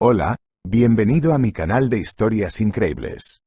Hola, bienvenido a mi canal de historias increíbles.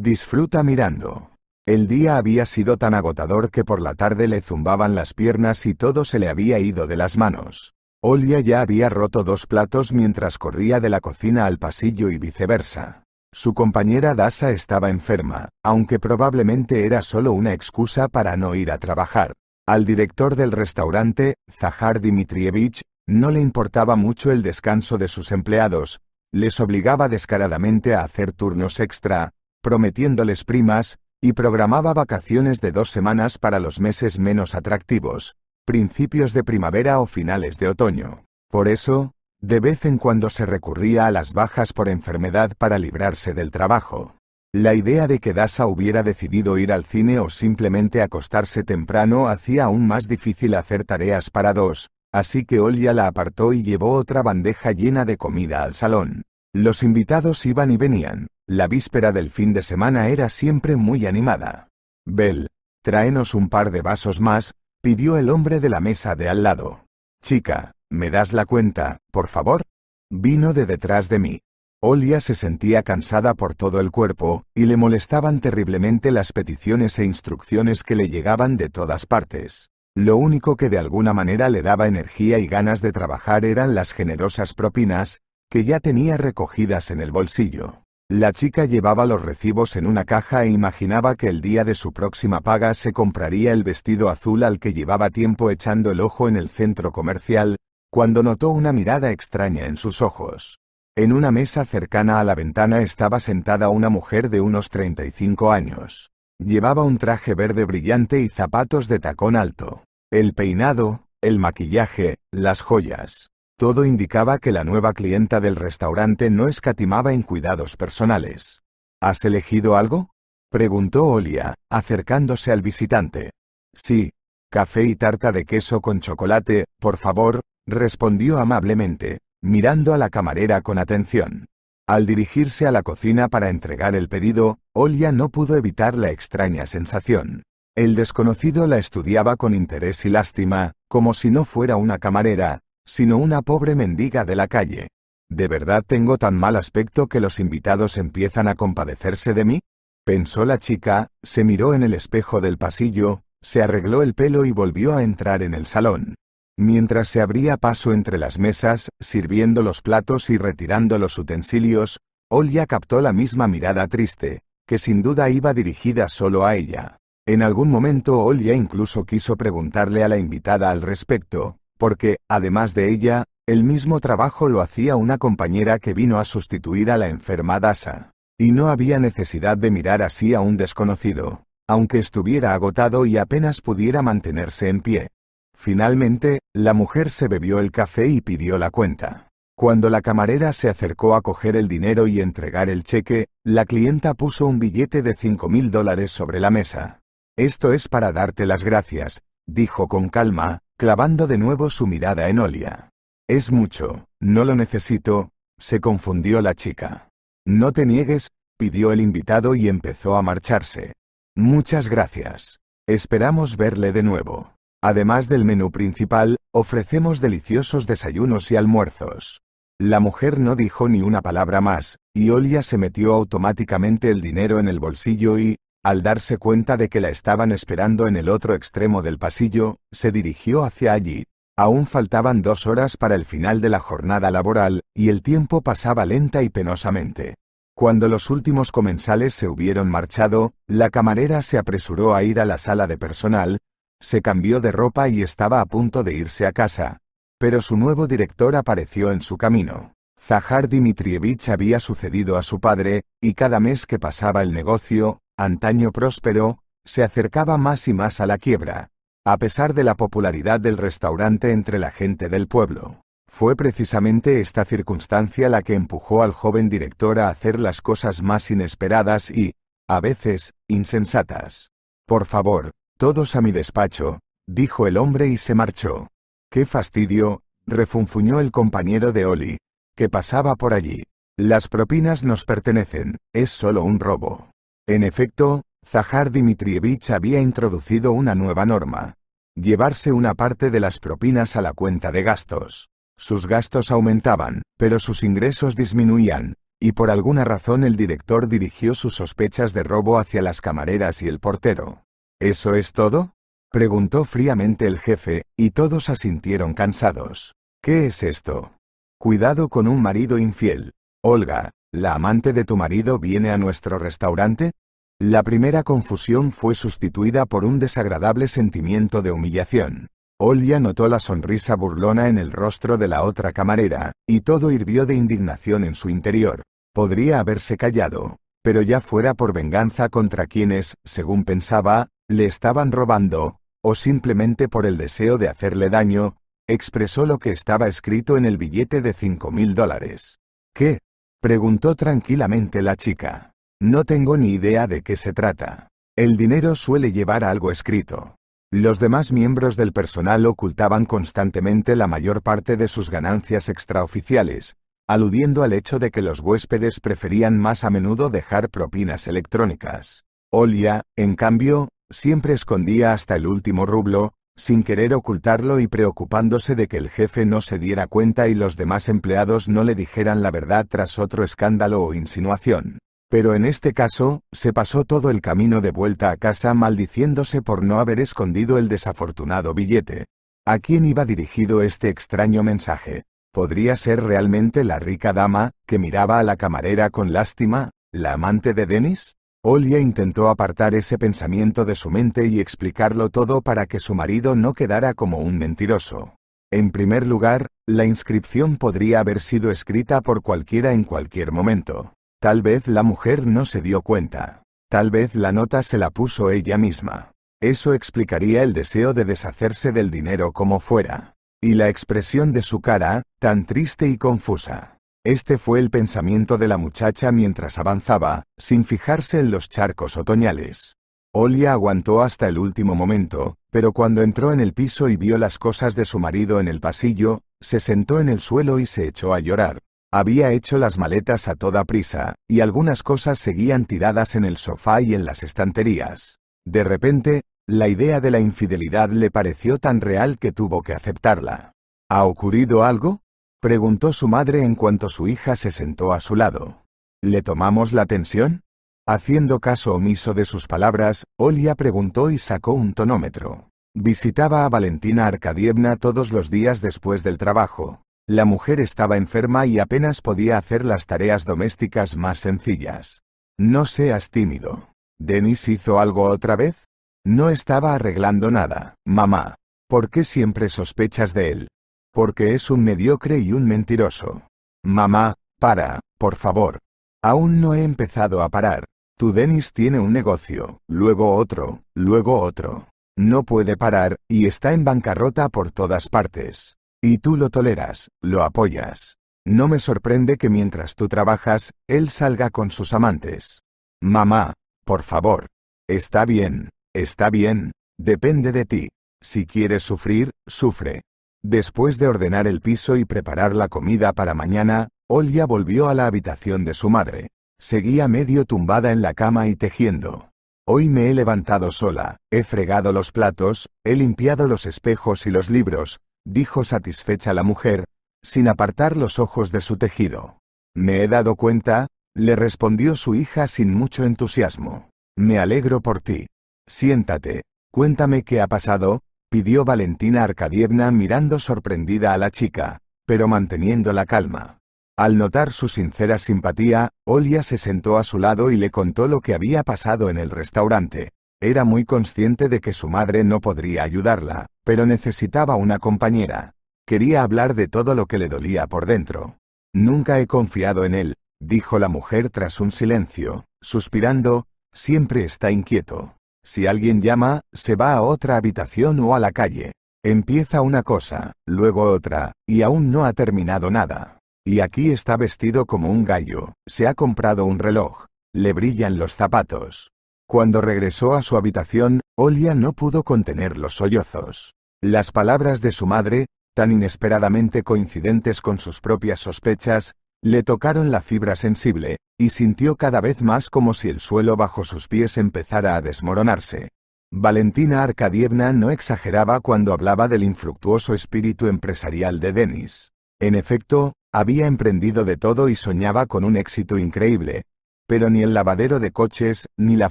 Disfruta mirando. El día había sido tan agotador que por la tarde le zumbaban las piernas y todo se le había ido de las manos. Olia ya había roto dos platos mientras corría de la cocina al pasillo y viceversa. Su compañera Dasa estaba enferma, aunque probablemente era solo una excusa para no ir a trabajar. Al director del restaurante, Zahar Dmitrievich, no le importaba mucho el descanso de sus empleados, les obligaba descaradamente a hacer turnos extra, prometiéndoles primas, y programaba vacaciones de dos semanas para los meses menos atractivos, principios de primavera o finales de otoño. Por eso, de vez en cuando se recurría a las bajas por enfermedad para librarse del trabajo. La idea de que Dasa hubiera decidido ir al cine o simplemente acostarse temprano hacía aún más difícil hacer tareas para dos, Así que Olia la apartó y llevó otra bandeja llena de comida al salón. Los invitados iban y venían. La víspera del fin de semana era siempre muy animada. Bel, tráenos un par de vasos más, pidió el hombre de la mesa de al lado. Chica, ¿me das la cuenta, por favor? Vino de detrás de mí. Olia se sentía cansada por todo el cuerpo, y le molestaban terriblemente las peticiones e instrucciones que le llegaban de todas partes. Lo único que de alguna manera le daba energía y ganas de trabajar eran las generosas propinas, que ya tenía recogidas en el bolsillo. La chica llevaba los recibos en una caja e imaginaba que el día de su próxima paga se compraría el vestido azul al que llevaba tiempo echando el ojo en el centro comercial, cuando notó una mirada extraña en sus ojos. En una mesa cercana a la ventana estaba sentada una mujer de unos 35 años. Llevaba un traje verde brillante y zapatos de tacón alto. El peinado, el maquillaje, las joyas. Todo indicaba que la nueva clienta del restaurante no escatimaba en cuidados personales. ¿Has elegido algo? preguntó Olia, acercándose al visitante. Sí, café y tarta de queso con chocolate, por favor, respondió amablemente, mirando a la camarera con atención. Al dirigirse a la cocina para entregar el pedido, Olia no pudo evitar la extraña sensación. El desconocido la estudiaba con interés y lástima, como si no fuera una camarera, sino una pobre mendiga de la calle. ¿De verdad tengo tan mal aspecto que los invitados empiezan a compadecerse de mí? Pensó la chica, se miró en el espejo del pasillo, se arregló el pelo y volvió a entrar en el salón. Mientras se abría paso entre las mesas, sirviendo los platos y retirando los utensilios, Olya captó la misma mirada triste, que sin duda iba dirigida solo a ella. En algún momento Olia incluso quiso preguntarle a la invitada al respecto, porque, además de ella, el mismo trabajo lo hacía una compañera que vino a sustituir a la enfermada Dasa. Y no había necesidad de mirar así a un desconocido, aunque estuviera agotado y apenas pudiera mantenerse en pie. Finalmente, la mujer se bebió el café y pidió la cuenta. Cuando la camarera se acercó a coger el dinero y entregar el cheque, la clienta puso un billete de cinco mil dólares sobre la mesa. Esto es para darte las gracias, dijo con calma, clavando de nuevo su mirada en Olia. Es mucho, no lo necesito, se confundió la chica. No te niegues, pidió el invitado y empezó a marcharse. Muchas gracias. Esperamos verle de nuevo. Además del menú principal, ofrecemos deliciosos desayunos y almuerzos. La mujer no dijo ni una palabra más, y Olia se metió automáticamente el dinero en el bolsillo y, al darse cuenta de que la estaban esperando en el otro extremo del pasillo, se dirigió hacia allí. Aún faltaban dos horas para el final de la jornada laboral, y el tiempo pasaba lenta y penosamente. Cuando los últimos comensales se hubieron marchado, la camarera se apresuró a ir a la sala de personal, se cambió de ropa y estaba a punto de irse a casa. Pero su nuevo director apareció en su camino. Zahar Dmitrievich había sucedido a su padre, y cada mes que pasaba el negocio, antaño próspero, se acercaba más y más a la quiebra. A pesar de la popularidad del restaurante entre la gente del pueblo, fue precisamente esta circunstancia la que empujó al joven director a hacer las cosas más inesperadas y, a veces, insensatas. Por favor, todos a mi despacho, dijo el hombre y se marchó. ¡Qué fastidio! refunfuñó el compañero de Oli, que pasaba por allí. Las propinas nos pertenecen, es solo un robo. En efecto, Zahar Dmitrievich había introducido una nueva norma. Llevarse una parte de las propinas a la cuenta de gastos. Sus gastos aumentaban, pero sus ingresos disminuían, y por alguna razón el director dirigió sus sospechas de robo hacia las camareras y el portero. ¿Eso es todo? preguntó fríamente el jefe, y todos asintieron cansados. ¿Qué es esto? Cuidado con un marido infiel. Olga, ¿la amante de tu marido viene a nuestro restaurante? La primera confusión fue sustituida por un desagradable sentimiento de humillación. Olga notó la sonrisa burlona en el rostro de la otra camarera, y todo hirvió de indignación en su interior. Podría haberse callado, pero ya fuera por venganza contra quienes, según pensaba, le estaban robando, o simplemente por el deseo de hacerle daño, expresó lo que estaba escrito en el billete de cinco mil dólares. ¿Qué? preguntó tranquilamente la chica. No tengo ni idea de qué se trata. El dinero suele llevar algo escrito. Los demás miembros del personal ocultaban constantemente la mayor parte de sus ganancias extraoficiales, aludiendo al hecho de que los huéspedes preferían más a menudo dejar propinas electrónicas. Olia, en cambio, siempre escondía hasta el último rublo, sin querer ocultarlo y preocupándose de que el jefe no se diera cuenta y los demás empleados no le dijeran la verdad tras otro escándalo o insinuación. Pero en este caso, se pasó todo el camino de vuelta a casa maldiciéndose por no haber escondido el desafortunado billete. ¿A quién iba dirigido este extraño mensaje? ¿Podría ser realmente la rica dama, que miraba a la camarera con lástima, la amante de Denis? Olia intentó apartar ese pensamiento de su mente y explicarlo todo para que su marido no quedara como un mentiroso. En primer lugar, la inscripción podría haber sido escrita por cualquiera en cualquier momento. Tal vez la mujer no se dio cuenta. Tal vez la nota se la puso ella misma. Eso explicaría el deseo de deshacerse del dinero como fuera. Y la expresión de su cara, tan triste y confusa. Este fue el pensamiento de la muchacha mientras avanzaba, sin fijarse en los charcos otoñales. Olia aguantó hasta el último momento, pero cuando entró en el piso y vio las cosas de su marido en el pasillo, se sentó en el suelo y se echó a llorar. Había hecho las maletas a toda prisa, y algunas cosas seguían tiradas en el sofá y en las estanterías. De repente, la idea de la infidelidad le pareció tan real que tuvo que aceptarla. ¿Ha ocurrido algo? preguntó su madre en cuanto su hija se sentó a su lado. ¿Le tomamos la tensión? Haciendo caso omiso de sus palabras, Olia preguntó y sacó un tonómetro. Visitaba a Valentina Arkadievna todos los días después del trabajo. La mujer estaba enferma y apenas podía hacer las tareas domésticas más sencillas. No seas tímido. ¿Denis hizo algo otra vez? No estaba arreglando nada, mamá. ¿Por qué siempre sospechas de él? porque es un mediocre y un mentiroso. Mamá, para, por favor. Aún no he empezado a parar. Tu Denis tiene un negocio, luego otro, luego otro. No puede parar, y está en bancarrota por todas partes. Y tú lo toleras, lo apoyas. No me sorprende que mientras tú trabajas, él salga con sus amantes. Mamá, por favor. Está bien, está bien, depende de ti. Si quieres sufrir, sufre. Después de ordenar el piso y preparar la comida para mañana, Olia volvió a la habitación de su madre. Seguía medio tumbada en la cama y tejiendo. Hoy me he levantado sola, he fregado los platos, he limpiado los espejos y los libros, dijo satisfecha la mujer, sin apartar los ojos de su tejido. Me he dado cuenta, le respondió su hija sin mucho entusiasmo. Me alegro por ti. Siéntate, cuéntame qué ha pasado, pidió Valentina Arkadievna mirando sorprendida a la chica, pero manteniendo la calma. Al notar su sincera simpatía, Olia se sentó a su lado y le contó lo que había pasado en el restaurante. Era muy consciente de que su madre no podría ayudarla, pero necesitaba una compañera. Quería hablar de todo lo que le dolía por dentro. Nunca he confiado en él, dijo la mujer tras un silencio, suspirando, siempre está inquieto. Si alguien llama, se va a otra habitación o a la calle. Empieza una cosa, luego otra, y aún no ha terminado nada. Y aquí está vestido como un gallo, se ha comprado un reloj, le brillan los zapatos. Cuando regresó a su habitación, Olia no pudo contener los sollozos. Las palabras de su madre, tan inesperadamente coincidentes con sus propias sospechas, le tocaron la fibra sensible, y sintió cada vez más como si el suelo bajo sus pies empezara a desmoronarse. Valentina Arkadievna no exageraba cuando hablaba del infructuoso espíritu empresarial de Denis. En efecto, había emprendido de todo y soñaba con un éxito increíble. Pero ni el lavadero de coches, ni la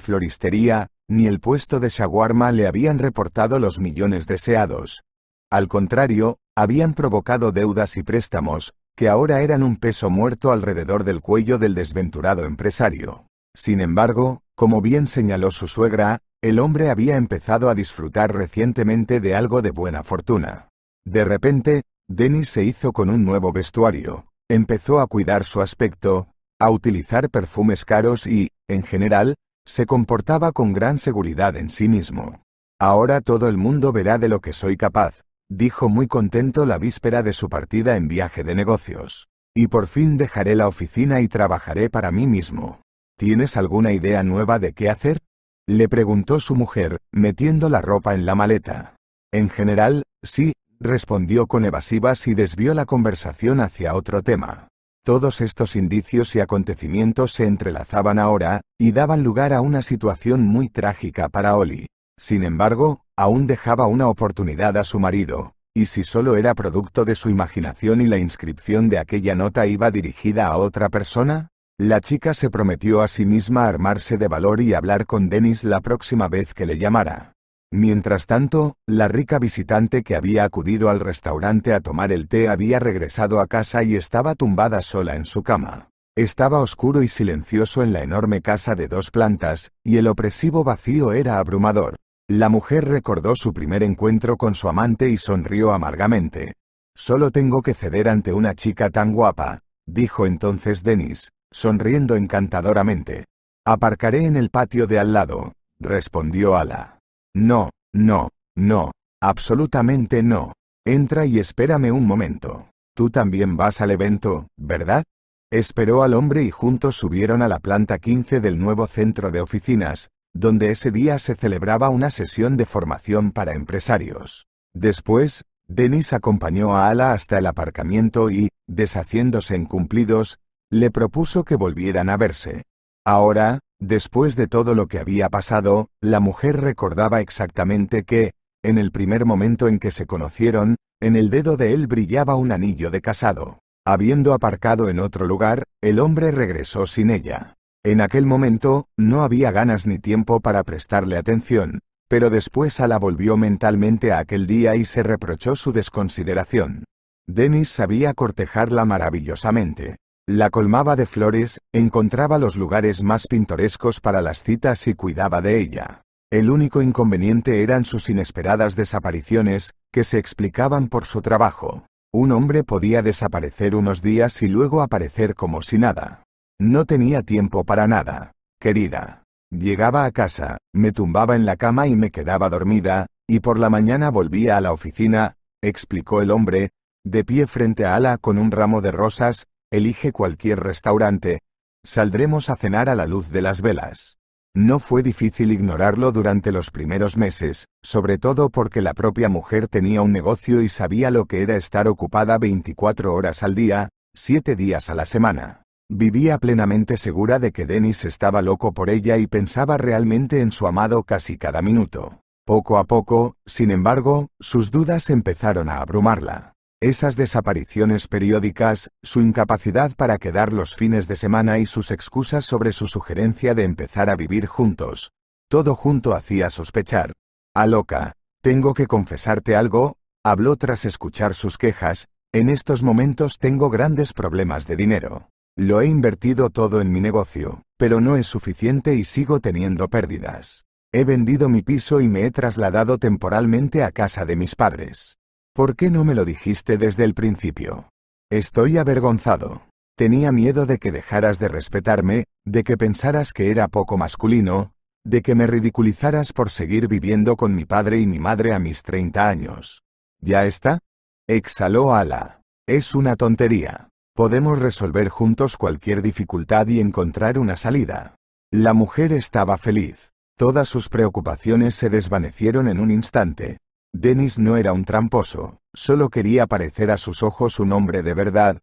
floristería, ni el puesto de shawarma le habían reportado los millones deseados. Al contrario, habían provocado deudas y préstamos, que ahora eran un peso muerto alrededor del cuello del desventurado empresario. Sin embargo, como bien señaló su suegra, el hombre había empezado a disfrutar recientemente de algo de buena fortuna. De repente, Dennis se hizo con un nuevo vestuario, empezó a cuidar su aspecto, a utilizar perfumes caros y, en general, se comportaba con gran seguridad en sí mismo. Ahora todo el mundo verá de lo que soy capaz, dijo muy contento la víspera de su partida en viaje de negocios. Y por fin dejaré la oficina y trabajaré para mí mismo. ¿Tienes alguna idea nueva de qué hacer? Le preguntó su mujer, metiendo la ropa en la maleta. En general, sí, respondió con evasivas y desvió la conversación hacia otro tema. Todos estos indicios y acontecimientos se entrelazaban ahora, y daban lugar a una situación muy trágica para Oli. Sin embargo, aún dejaba una oportunidad a su marido, y si solo era producto de su imaginación y la inscripción de aquella nota iba dirigida a otra persona, la chica se prometió a sí misma armarse de valor y hablar con Dennis la próxima vez que le llamara. Mientras tanto, la rica visitante que había acudido al restaurante a tomar el té había regresado a casa y estaba tumbada sola en su cama. Estaba oscuro y silencioso en la enorme casa de dos plantas, y el opresivo vacío era abrumador. La mujer recordó su primer encuentro con su amante y sonrió amargamente. Solo tengo que ceder ante una chica tan guapa, dijo entonces Denis, sonriendo encantadoramente. Aparcaré en el patio de al lado, respondió Ala. No, no, no, absolutamente no. Entra y espérame un momento. Tú también vas al evento, ¿verdad? Esperó al hombre y juntos subieron a la planta 15 del nuevo centro de oficinas, donde ese día se celebraba una sesión de formación para empresarios. Después, Denis acompañó a Ala hasta el aparcamiento y, deshaciéndose en cumplidos, le propuso que volvieran a verse. Ahora, después de todo lo que había pasado, la mujer recordaba exactamente que, en el primer momento en que se conocieron, en el dedo de él brillaba un anillo de casado. Habiendo aparcado en otro lugar, el hombre regresó sin ella. En aquel momento, no había ganas ni tiempo para prestarle atención, pero después Ala volvió mentalmente a aquel día y se reprochó su desconsideración. Dennis sabía cortejarla maravillosamente. La colmaba de flores, encontraba los lugares más pintorescos para las citas y cuidaba de ella. El único inconveniente eran sus inesperadas desapariciones, que se explicaban por su trabajo. Un hombre podía desaparecer unos días y luego aparecer como si nada. No tenía tiempo para nada, querida. Llegaba a casa, me tumbaba en la cama y me quedaba dormida, y por la mañana volvía a la oficina, explicó el hombre, de pie frente a Ala con un ramo de rosas, elige cualquier restaurante. Saldremos a cenar a la luz de las velas. No fue difícil ignorarlo durante los primeros meses, sobre todo porque la propia mujer tenía un negocio y sabía lo que era estar ocupada 24 horas al día, 7 días a la semana. Vivía plenamente segura de que Dennis estaba loco por ella y pensaba realmente en su amado casi cada minuto. Poco a poco, sin embargo, sus dudas empezaron a abrumarla. Esas desapariciones periódicas, su incapacidad para quedar los fines de semana y sus excusas sobre su sugerencia de empezar a vivir juntos. Todo junto hacía sospechar. A ah, loca, tengo que confesarte algo, habló tras escuchar sus quejas, en estos momentos tengo grandes problemas de dinero. Lo he invertido todo en mi negocio, pero no es suficiente y sigo teniendo pérdidas. He vendido mi piso y me he trasladado temporalmente a casa de mis padres. ¿Por qué no me lo dijiste desde el principio? Estoy avergonzado. Tenía miedo de que dejaras de respetarme, de que pensaras que era poco masculino, de que me ridiculizaras por seguir viviendo con mi padre y mi madre a mis 30 años. ¿Ya está? Exhaló Ala. Es una tontería. Podemos resolver juntos cualquier dificultad y encontrar una salida. La mujer estaba feliz. Todas sus preocupaciones se desvanecieron en un instante. Dennis no era un tramposo, solo quería parecer a sus ojos un hombre de verdad.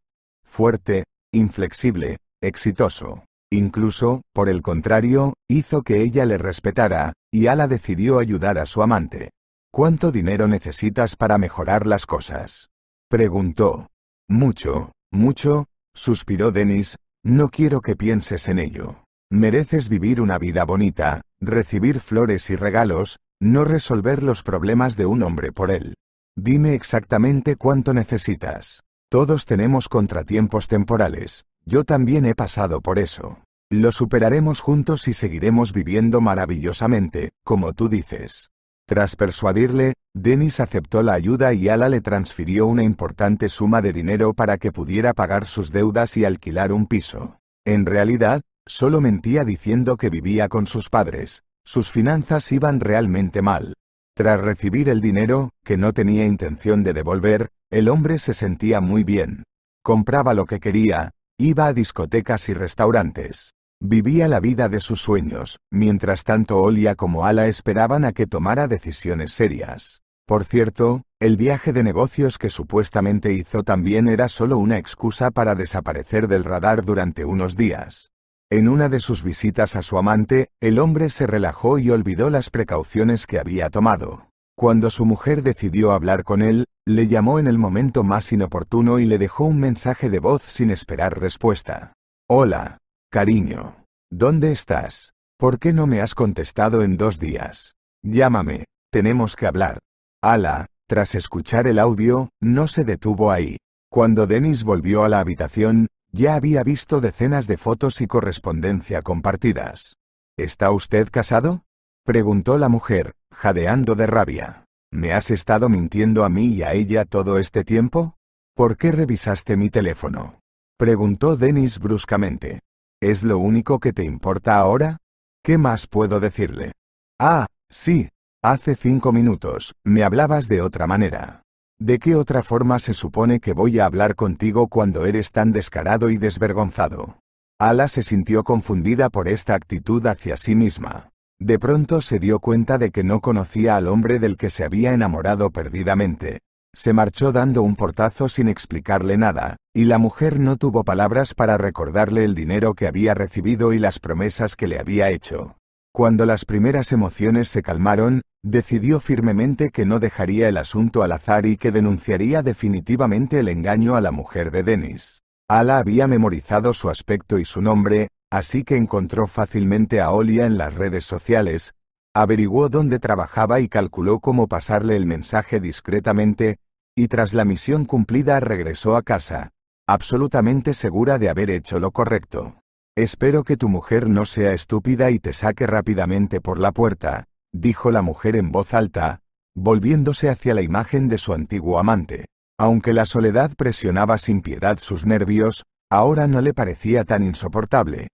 Fuerte, inflexible, exitoso. Incluso, por el contrario, hizo que ella le respetara, y Ala decidió ayudar a su amante. ¿Cuánto dinero necesitas para mejorar las cosas? Preguntó. Mucho, mucho, suspiró Denis. no quiero que pienses en ello. Mereces vivir una vida bonita, recibir flores y regalos, no resolver los problemas de un hombre por él. Dime exactamente cuánto necesitas. Todos tenemos contratiempos temporales, yo también he pasado por eso. Lo superaremos juntos y seguiremos viviendo maravillosamente, como tú dices. Tras persuadirle, Dennis aceptó la ayuda y Ala le transfirió una importante suma de dinero para que pudiera pagar sus deudas y alquilar un piso. En realidad, solo mentía diciendo que vivía con sus padres. Sus finanzas iban realmente mal. Tras recibir el dinero, que no tenía intención de devolver, el hombre se sentía muy bien. Compraba lo que quería, iba a discotecas y restaurantes. Vivía la vida de sus sueños, mientras tanto Olia como Ala esperaban a que tomara decisiones serias. Por cierto, el viaje de negocios que supuestamente hizo también era solo una excusa para desaparecer del radar durante unos días. En una de sus visitas a su amante, el hombre se relajó y olvidó las precauciones que había tomado. Cuando su mujer decidió hablar con él, le llamó en el momento más inoportuno y le dejó un mensaje de voz sin esperar respuesta. Hola, Cariño. ¿Dónde estás? ¿Por qué no me has contestado en dos días? Llámame, tenemos que hablar. Ala, tras escuchar el audio, no se detuvo ahí. Cuando Denis volvió a la habitación, ya había visto decenas de fotos y correspondencia compartidas. ¿Está usted casado? preguntó la mujer, jadeando de rabia. ¿Me has estado mintiendo a mí y a ella todo este tiempo? ¿Por qué revisaste mi teléfono? preguntó Denis bruscamente. ¿Es lo único que te importa ahora? ¿Qué más puedo decirle? Ah, sí, hace cinco minutos, me hablabas de otra manera. ¿De qué otra forma se supone que voy a hablar contigo cuando eres tan descarado y desvergonzado? Ala se sintió confundida por esta actitud hacia sí misma. De pronto se dio cuenta de que no conocía al hombre del que se había enamorado perdidamente, se marchó dando un portazo sin explicarle nada, y la mujer no tuvo palabras para recordarle el dinero que había recibido y las promesas que le había hecho. Cuando las primeras emociones se calmaron, decidió firmemente que no dejaría el asunto al azar y que denunciaría definitivamente el engaño a la mujer de Denis. Ala había memorizado su aspecto y su nombre, así que encontró fácilmente a Olia en las redes sociales, averiguó dónde trabajaba y calculó cómo pasarle el mensaje discretamente, y tras la misión cumplida regresó a casa, absolutamente segura de haber hecho lo correcto. Espero que tu mujer no sea estúpida y te saque rápidamente por la puerta, dijo la mujer en voz alta, volviéndose hacia la imagen de su antiguo amante. Aunque la soledad presionaba sin piedad sus nervios, ahora no le parecía tan insoportable.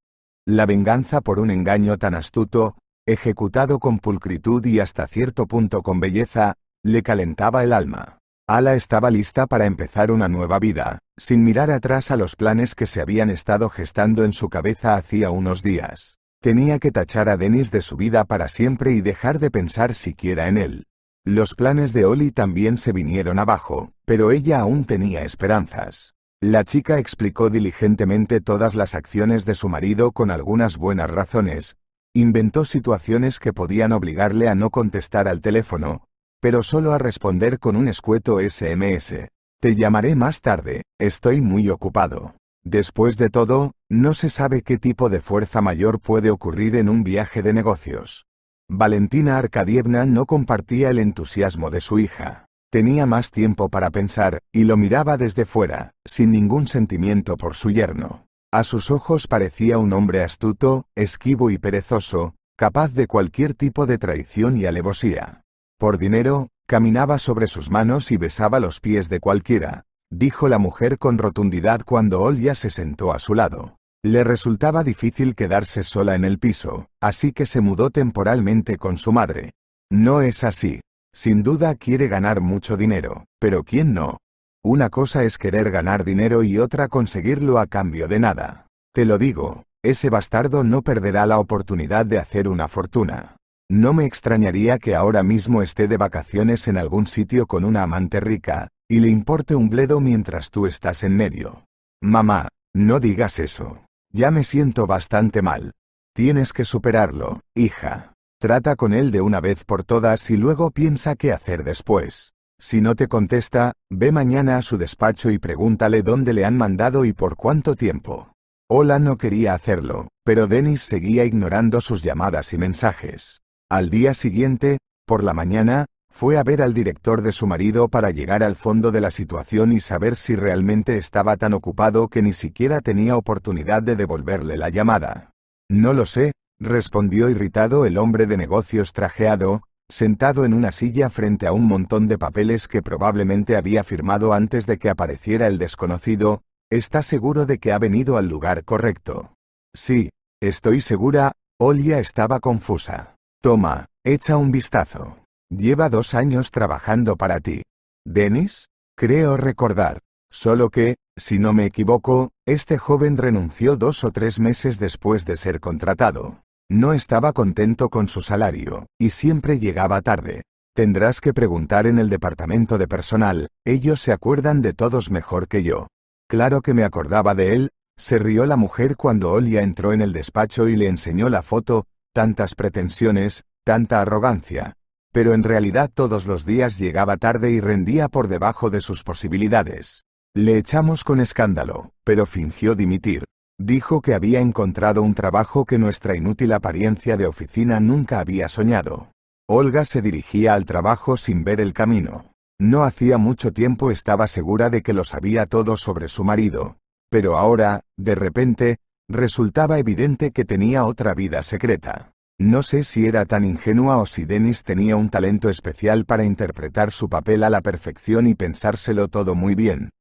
La venganza por un engaño tan astuto, ejecutado con pulcritud y hasta cierto punto con belleza, le calentaba el alma. Ala estaba lista para empezar una nueva vida, sin mirar atrás a los planes que se habían estado gestando en su cabeza hacía unos días. Tenía que tachar a Denis de su vida para siempre y dejar de pensar siquiera en él. Los planes de Oli también se vinieron abajo, pero ella aún tenía esperanzas. La chica explicó diligentemente todas las acciones de su marido con algunas buenas razones. Inventó situaciones que podían obligarle a no contestar al teléfono, pero solo a responder con un escueto SMS. Te llamaré más tarde, estoy muy ocupado. Después de todo, no se sabe qué tipo de fuerza mayor puede ocurrir en un viaje de negocios. Valentina Arkadievna no compartía el entusiasmo de su hija. Tenía más tiempo para pensar, y lo miraba desde fuera, sin ningún sentimiento por su yerno. A sus ojos parecía un hombre astuto, esquivo y perezoso, capaz de cualquier tipo de traición y alevosía. Por dinero, caminaba sobre sus manos y besaba los pies de cualquiera, dijo la mujer con rotundidad cuando Olia se sentó a su lado. Le resultaba difícil quedarse sola en el piso, así que se mudó temporalmente con su madre. No es así. Sin duda quiere ganar mucho dinero, pero ¿quién no? Una cosa es querer ganar dinero y otra conseguirlo a cambio de nada. Te lo digo, ese bastardo no perderá la oportunidad de hacer una fortuna. No me extrañaría que ahora mismo esté de vacaciones en algún sitio con una amante rica, y le importe un bledo mientras tú estás en medio. Mamá, no digas eso. Ya me siento bastante mal. Tienes que superarlo, hija. Trata con él de una vez por todas y luego piensa qué hacer después. Si no te contesta, ve mañana a su despacho y pregúntale dónde le han mandado y por cuánto tiempo. Hola no quería hacerlo, pero Dennis seguía ignorando sus llamadas y mensajes. Al día siguiente, por la mañana, fue a ver al director de su marido para llegar al fondo de la situación y saber si realmente estaba tan ocupado que ni siquiera tenía oportunidad de devolverle la llamada. No lo sé, respondió irritado el hombre de negocios trajeado, sentado en una silla frente a un montón de papeles que probablemente había firmado antes de que apareciera el desconocido, está seguro de que ha venido al lugar correcto. Sí, estoy segura, Olia estaba confusa. Toma, echa un vistazo. Lleva dos años trabajando para ti. Denis, creo recordar. Solo que, si no me equivoco, este joven renunció dos o tres meses después de ser contratado. No estaba contento con su salario, y siempre llegaba tarde. Tendrás que preguntar en el departamento de personal, ellos se acuerdan de todos mejor que yo. Claro que me acordaba de él, se rió la mujer cuando Olia entró en el despacho y le enseñó la foto, tantas pretensiones, tanta arrogancia. Pero en realidad todos los días llegaba tarde y rendía por debajo de sus posibilidades. Le echamos con escándalo, pero fingió dimitir. Dijo que había encontrado un trabajo que nuestra inútil apariencia de oficina nunca había soñado. Olga se dirigía al trabajo sin ver el camino. No hacía mucho tiempo estaba segura de que lo sabía todo sobre su marido. Pero ahora, de repente, Resultaba evidente que tenía otra vida secreta. No sé si era tan ingenua o si Dennis tenía un talento especial para interpretar su papel a la perfección y pensárselo todo muy bien.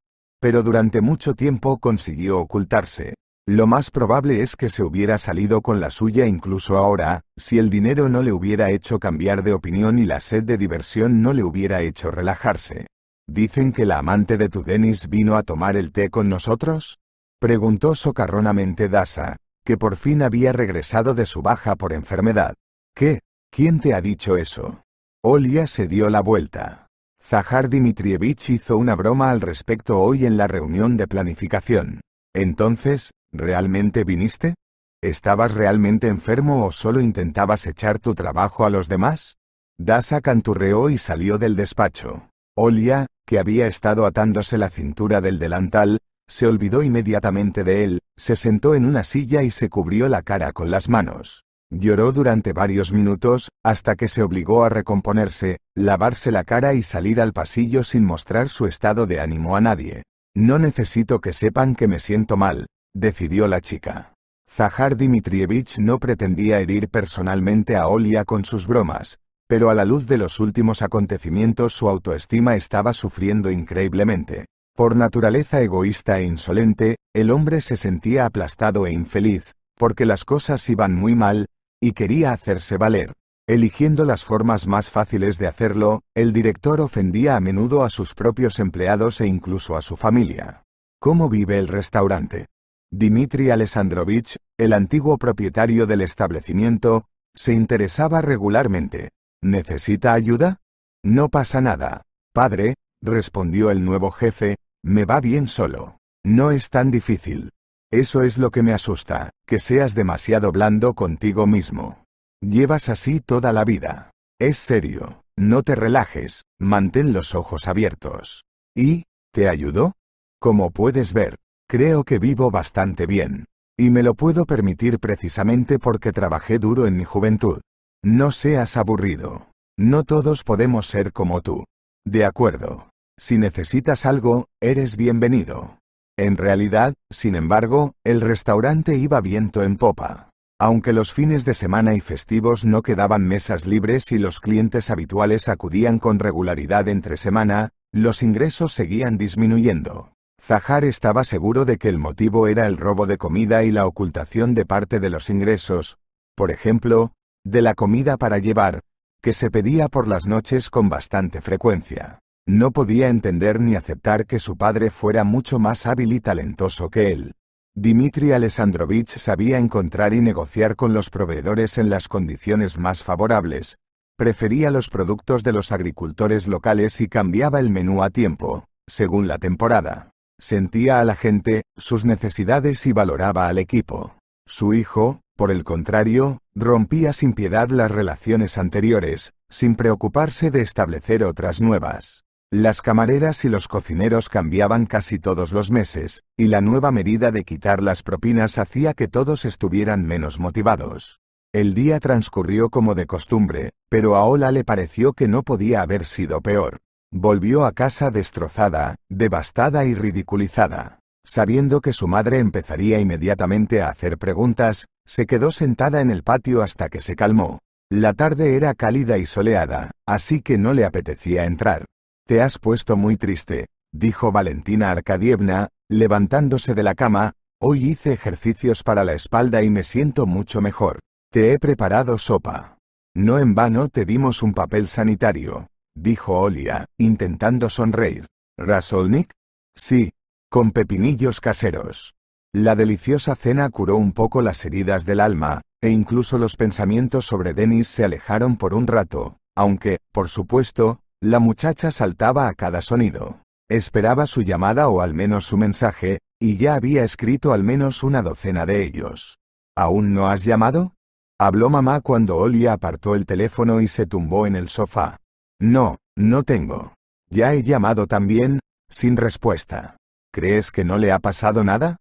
Pero durante mucho tiempo consiguió ocultarse. Lo más probable es que se hubiera salido con la suya incluso ahora, si el dinero no le hubiera hecho cambiar de opinión y la sed de diversión no le hubiera hecho relajarse. ¿Dicen que la amante de tu Dennis vino a tomar el té con nosotros? Preguntó socarronamente Dasa, que por fin había regresado de su baja por enfermedad. ¿Qué? ¿Quién te ha dicho eso? Olia se dio la vuelta. Zahar Dmitrievich hizo una broma al respecto hoy en la reunión de planificación. Entonces, ¿realmente viniste? ¿Estabas realmente enfermo o solo intentabas echar tu trabajo a los demás? Dasa canturreó y salió del despacho. Olia, que había estado atándose la cintura del delantal, se olvidó inmediatamente de él, se sentó en una silla y se cubrió la cara con las manos. Lloró durante varios minutos, hasta que se obligó a recomponerse, lavarse la cara y salir al pasillo sin mostrar su estado de ánimo a nadie. No necesito que sepan que me siento mal, decidió la chica. Zahar Dmitrievich no pretendía herir personalmente a Olia con sus bromas, pero a la luz de los últimos acontecimientos su autoestima estaba sufriendo increíblemente. Por naturaleza egoísta e insolente, el hombre se sentía aplastado e infeliz, porque las cosas iban muy mal, y quería hacerse valer. Eligiendo las formas más fáciles de hacerlo, el director ofendía a menudo a sus propios empleados e incluso a su familia. ¿Cómo vive el restaurante? Dimitri Alessandrovich, el antiguo propietario del establecimiento, se interesaba regularmente. ¿Necesita ayuda? No pasa nada, padre, respondió el nuevo jefe, me va bien solo. No es tan difícil. Eso es lo que me asusta, que seas demasiado blando contigo mismo. Llevas así toda la vida. Es serio, no te relajes, mantén los ojos abiertos. ¿Y? ¿Te ayudó? Como puedes ver, creo que vivo bastante bien. Y me lo puedo permitir precisamente porque trabajé duro en mi juventud. No seas aburrido. No todos podemos ser como tú. De acuerdo. Si necesitas algo, eres bienvenido. En realidad, sin embargo, el restaurante iba viento en popa. Aunque los fines de semana y festivos no quedaban mesas libres y los clientes habituales acudían con regularidad entre semana, los ingresos seguían disminuyendo. Zahar estaba seguro de que el motivo era el robo de comida y la ocultación de parte de los ingresos, por ejemplo, de la comida para llevar, que se pedía por las noches con bastante frecuencia. No podía entender ni aceptar que su padre fuera mucho más hábil y talentoso que él. Dmitri Alessandrovich sabía encontrar y negociar con los proveedores en las condiciones más favorables, prefería los productos de los agricultores locales y cambiaba el menú a tiempo, según la temporada. Sentía a la gente, sus necesidades y valoraba al equipo. Su hijo, por el contrario, rompía sin piedad las relaciones anteriores, sin preocuparse de establecer otras nuevas. Las camareras y los cocineros cambiaban casi todos los meses, y la nueva medida de quitar las propinas hacía que todos estuvieran menos motivados. El día transcurrió como de costumbre, pero a Ola le pareció que no podía haber sido peor. Volvió a casa destrozada, devastada y ridiculizada. Sabiendo que su madre empezaría inmediatamente a hacer preguntas, se quedó sentada en el patio hasta que se calmó. La tarde era cálida y soleada, así que no le apetecía entrar. Te has puesto muy triste, dijo Valentina Arkadievna, levantándose de la cama, hoy hice ejercicios para la espalda y me siento mucho mejor. Te he preparado sopa. No en vano te dimos un papel sanitario, dijo Olia, intentando sonreír. ¿Rasolnik? Sí, con pepinillos caseros. La deliciosa cena curó un poco las heridas del alma, e incluso los pensamientos sobre Denis se alejaron por un rato, aunque, por supuesto, la muchacha saltaba a cada sonido. Esperaba su llamada o al menos su mensaje, y ya había escrito al menos una docena de ellos. ¿Aún no has llamado? Habló mamá cuando Olia apartó el teléfono y se tumbó en el sofá. No, no tengo. Ya he llamado también, sin respuesta. ¿Crees que no le ha pasado nada?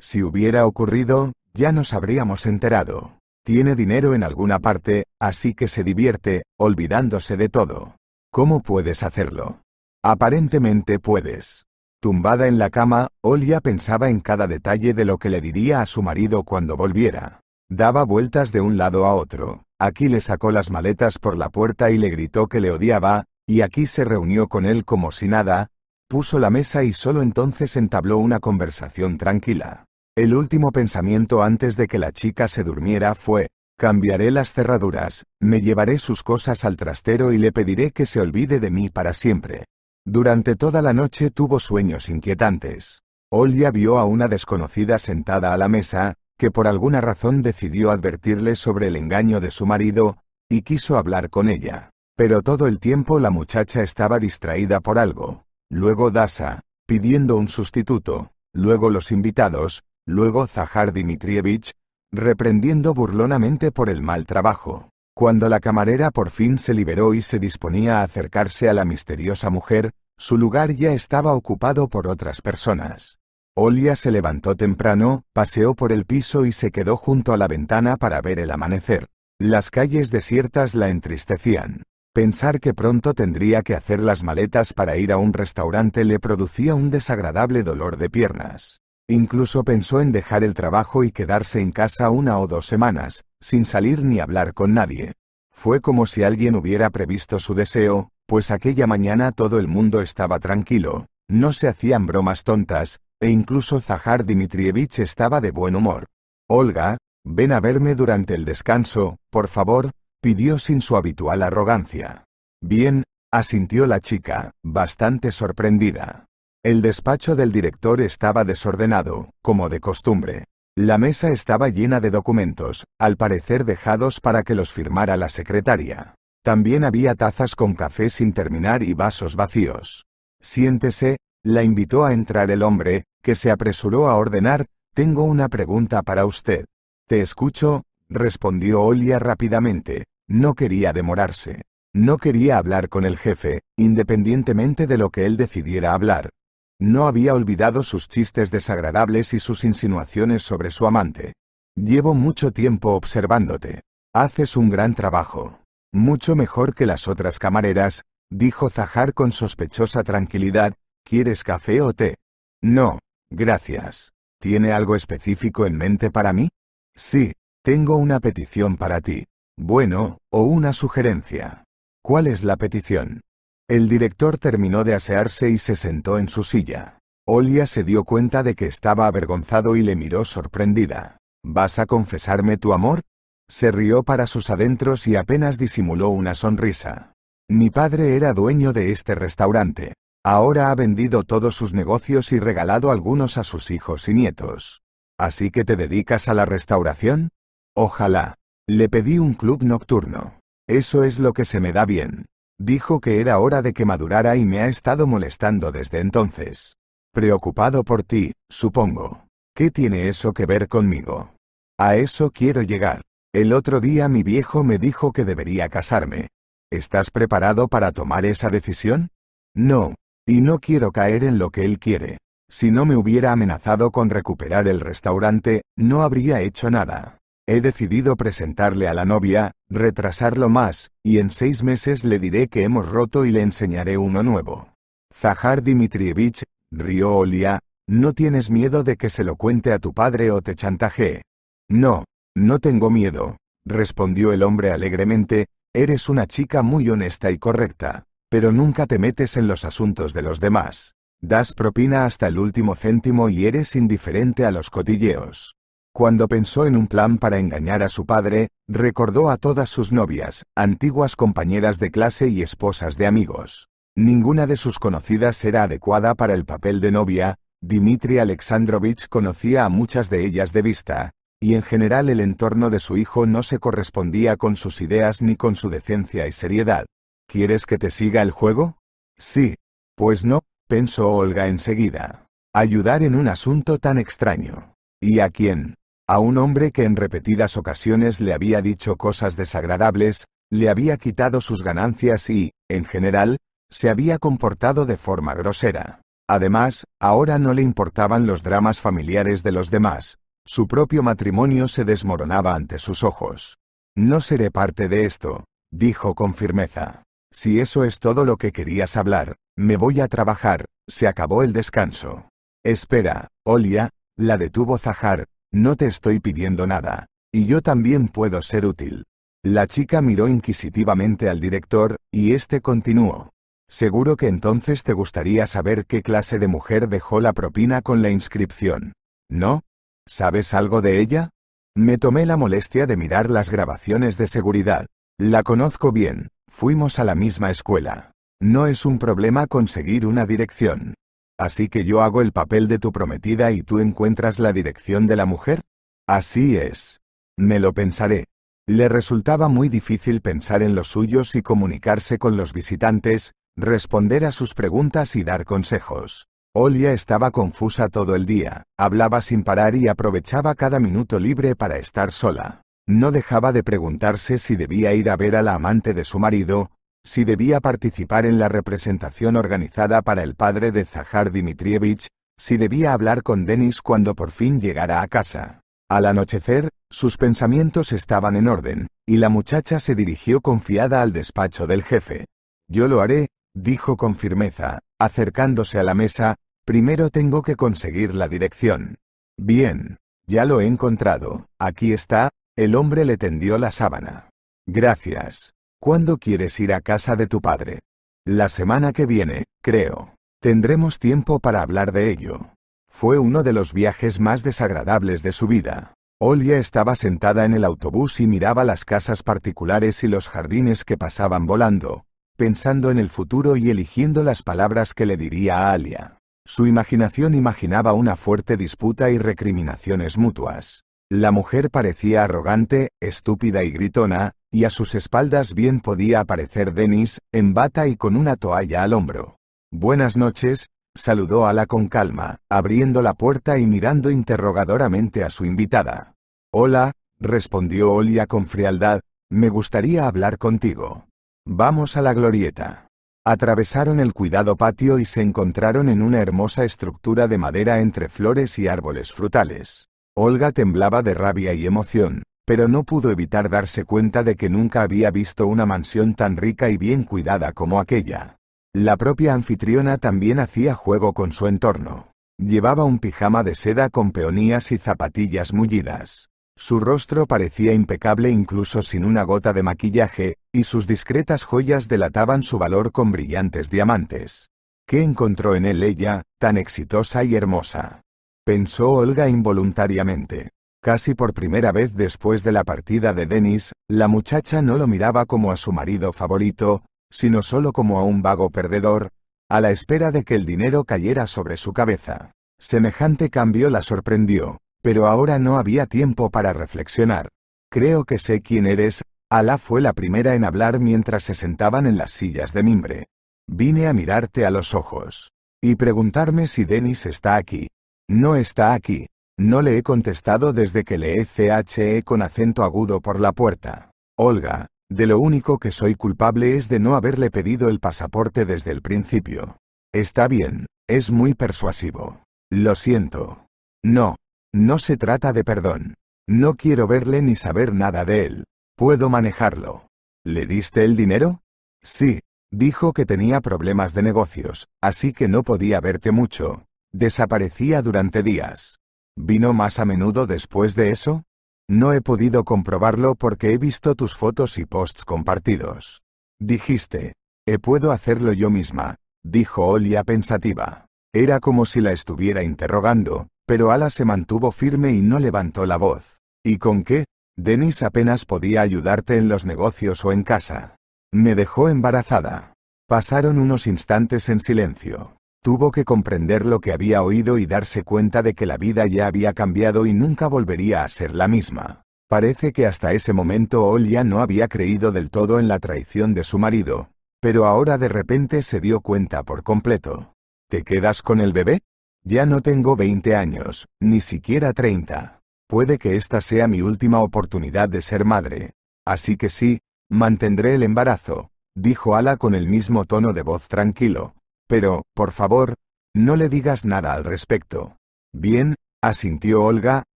Si hubiera ocurrido, ya nos habríamos enterado. Tiene dinero en alguna parte, así que se divierte, olvidándose de todo. ¿Cómo puedes hacerlo? Aparentemente puedes. Tumbada en la cama, Olia pensaba en cada detalle de lo que le diría a su marido cuando volviera. Daba vueltas de un lado a otro. Aquí le sacó las maletas por la puerta y le gritó que le odiaba, y aquí se reunió con él como si nada, puso la mesa y solo entonces entabló una conversación tranquila. El último pensamiento antes de que la chica se durmiera fue, Cambiaré las cerraduras, me llevaré sus cosas al trastero y le pediré que se olvide de mí para siempre. Durante toda la noche tuvo sueños inquietantes. Olia vio a una desconocida sentada a la mesa, que por alguna razón decidió advertirle sobre el engaño de su marido, y quiso hablar con ella. Pero todo el tiempo la muchacha estaba distraída por algo. Luego Dasa, pidiendo un sustituto, luego los invitados, luego Zahar Dmitrievich, reprendiendo burlonamente por el mal trabajo. Cuando la camarera por fin se liberó y se disponía a acercarse a la misteriosa mujer, su lugar ya estaba ocupado por otras personas. Olia se levantó temprano, paseó por el piso y se quedó junto a la ventana para ver el amanecer. Las calles desiertas la entristecían. Pensar que pronto tendría que hacer las maletas para ir a un restaurante le producía un desagradable dolor de piernas. Incluso pensó en dejar el trabajo y quedarse en casa una o dos semanas, sin salir ni hablar con nadie. Fue como si alguien hubiera previsto su deseo, pues aquella mañana todo el mundo estaba tranquilo, no se hacían bromas tontas, e incluso Zahar Dmitrievich estaba de buen humor. Olga, ven a verme durante el descanso, por favor, pidió sin su habitual arrogancia. Bien, asintió la chica, bastante sorprendida. El despacho del director estaba desordenado, como de costumbre. La mesa estaba llena de documentos, al parecer dejados para que los firmara la secretaria. También había tazas con café sin terminar y vasos vacíos. Siéntese, la invitó a entrar el hombre, que se apresuró a ordenar, tengo una pregunta para usted. Te escucho, respondió Olia rápidamente, no quería demorarse. No quería hablar con el jefe, independientemente de lo que él decidiera hablar, no había olvidado sus chistes desagradables y sus insinuaciones sobre su amante. Llevo mucho tiempo observándote. Haces un gran trabajo. Mucho mejor que las otras camareras, dijo Zahar con sospechosa tranquilidad, ¿quieres café o té? No, gracias. ¿Tiene algo específico en mente para mí? Sí, tengo una petición para ti. Bueno, o una sugerencia. ¿Cuál es la petición? El director terminó de asearse y se sentó en su silla. Olia se dio cuenta de que estaba avergonzado y le miró sorprendida. ¿Vas a confesarme tu amor? Se rió para sus adentros y apenas disimuló una sonrisa. Mi padre era dueño de este restaurante. Ahora ha vendido todos sus negocios y regalado algunos a sus hijos y nietos. ¿Así que te dedicas a la restauración? Ojalá. Le pedí un club nocturno. Eso es lo que se me da bien. Dijo que era hora de que madurara y me ha estado molestando desde entonces. Preocupado por ti, supongo. ¿Qué tiene eso que ver conmigo? A eso quiero llegar. El otro día mi viejo me dijo que debería casarme. ¿Estás preparado para tomar esa decisión? No, y no quiero caer en lo que él quiere. Si no me hubiera amenazado con recuperar el restaurante, no habría hecho nada. He decidido presentarle a la novia, retrasarlo más, y en seis meses le diré que hemos roto y le enseñaré uno nuevo. Zahar Dmitrievich, rió Olia, no tienes miedo de que se lo cuente a tu padre o te chantaje. No, no tengo miedo, respondió el hombre alegremente, eres una chica muy honesta y correcta, pero nunca te metes en los asuntos de los demás. Das propina hasta el último céntimo y eres indiferente a los cotilleos. Cuando pensó en un plan para engañar a su padre, recordó a todas sus novias, antiguas compañeras de clase y esposas de amigos. Ninguna de sus conocidas era adecuada para el papel de novia, Dmitri Alexandrovich conocía a muchas de ellas de vista, y en general el entorno de su hijo no se correspondía con sus ideas ni con su decencia y seriedad. ¿Quieres que te siga el juego? Sí. Pues no, pensó Olga enseguida. Ayudar en un asunto tan extraño. ¿Y a quién? A un hombre que en repetidas ocasiones le había dicho cosas desagradables, le había quitado sus ganancias y, en general, se había comportado de forma grosera. Además, ahora no le importaban los dramas familiares de los demás, su propio matrimonio se desmoronaba ante sus ojos. No seré parte de esto, dijo con firmeza. Si eso es todo lo que querías hablar, me voy a trabajar, se acabó el descanso. Espera, Olia, la detuvo Zahar, no te estoy pidiendo nada. Y yo también puedo ser útil. La chica miró inquisitivamente al director, y este continuó. Seguro que entonces te gustaría saber qué clase de mujer dejó la propina con la inscripción. ¿No? ¿Sabes algo de ella? Me tomé la molestia de mirar las grabaciones de seguridad. La conozco bien, fuimos a la misma escuela. No es un problema conseguir una dirección. Así que yo hago el papel de tu prometida y tú encuentras la dirección de la mujer. Así es. Me lo pensaré. Le resultaba muy difícil pensar en los suyos y comunicarse con los visitantes, responder a sus preguntas y dar consejos. Olia estaba confusa todo el día, hablaba sin parar y aprovechaba cada minuto libre para estar sola. No dejaba de preguntarse si debía ir a ver a la amante de su marido, si debía participar en la representación organizada para el padre de Zahar Dmitrievich, si debía hablar con Denis cuando por fin llegara a casa. Al anochecer, sus pensamientos estaban en orden, y la muchacha se dirigió confiada al despacho del jefe. Yo lo haré, dijo con firmeza, acercándose a la mesa, primero tengo que conseguir la dirección. Bien, ya lo he encontrado, aquí está, el hombre le tendió la sábana. Gracias. ¿Cuándo quieres ir a casa de tu padre? La semana que viene, creo. Tendremos tiempo para hablar de ello. Fue uno de los viajes más desagradables de su vida. Olia estaba sentada en el autobús y miraba las casas particulares y los jardines que pasaban volando, pensando en el futuro y eligiendo las palabras que le diría a Alia. Su imaginación imaginaba una fuerte disputa y recriminaciones mutuas. La mujer parecía arrogante, estúpida y gritona, y a sus espaldas bien podía aparecer Denis, en bata y con una toalla al hombro. Buenas noches, saludó la con calma, abriendo la puerta y mirando interrogadoramente a su invitada. Hola, respondió Olia con frialdad, me gustaría hablar contigo. Vamos a la glorieta. Atravesaron el cuidado patio y se encontraron en una hermosa estructura de madera entre flores y árboles frutales. Olga temblaba de rabia y emoción, pero no pudo evitar darse cuenta de que nunca había visto una mansión tan rica y bien cuidada como aquella. La propia anfitriona también hacía juego con su entorno. Llevaba un pijama de seda con peonías y zapatillas mullidas. Su rostro parecía impecable incluso sin una gota de maquillaje, y sus discretas joyas delataban su valor con brillantes diamantes. ¿Qué encontró en él ella, tan exitosa y hermosa? Pensó Olga involuntariamente. Casi por primera vez después de la partida de Dennis, la muchacha no lo miraba como a su marido favorito, sino solo como a un vago perdedor, a la espera de que el dinero cayera sobre su cabeza. Semejante cambio la sorprendió, pero ahora no había tiempo para reflexionar. Creo que sé quién eres, Alá fue la primera en hablar mientras se sentaban en las sillas de mimbre. Vine a mirarte a los ojos. Y preguntarme si Denis está aquí. No está aquí, no le he contestado desde que le CHE e con acento agudo por la puerta. Olga, de lo único que soy culpable es de no haberle pedido el pasaporte desde el principio. Está bien, es muy persuasivo. Lo siento. No, no se trata de perdón. No quiero verle ni saber nada de él. Puedo manejarlo. ¿Le diste el dinero? Sí, dijo que tenía problemas de negocios, así que no podía verte mucho. Desaparecía durante días. ¿Vino más a menudo después de eso? No he podido comprobarlo porque he visto tus fotos y posts compartidos. Dijiste, he eh, puedo hacerlo yo misma, dijo Olia pensativa. Era como si la estuviera interrogando, pero Ala se mantuvo firme y no levantó la voz. ¿Y con qué? Denis apenas podía ayudarte en los negocios o en casa. Me dejó embarazada. Pasaron unos instantes en silencio. Tuvo que comprender lo que había oído y darse cuenta de que la vida ya había cambiado y nunca volvería a ser la misma. Parece que hasta ese momento ya no había creído del todo en la traición de su marido, pero ahora de repente se dio cuenta por completo. ¿Te quedas con el bebé? Ya no tengo 20 años, ni siquiera 30. Puede que esta sea mi última oportunidad de ser madre. Así que sí, mantendré el embarazo, dijo Ala con el mismo tono de voz tranquilo, pero, por favor, no le digas nada al respecto. Bien, asintió Olga,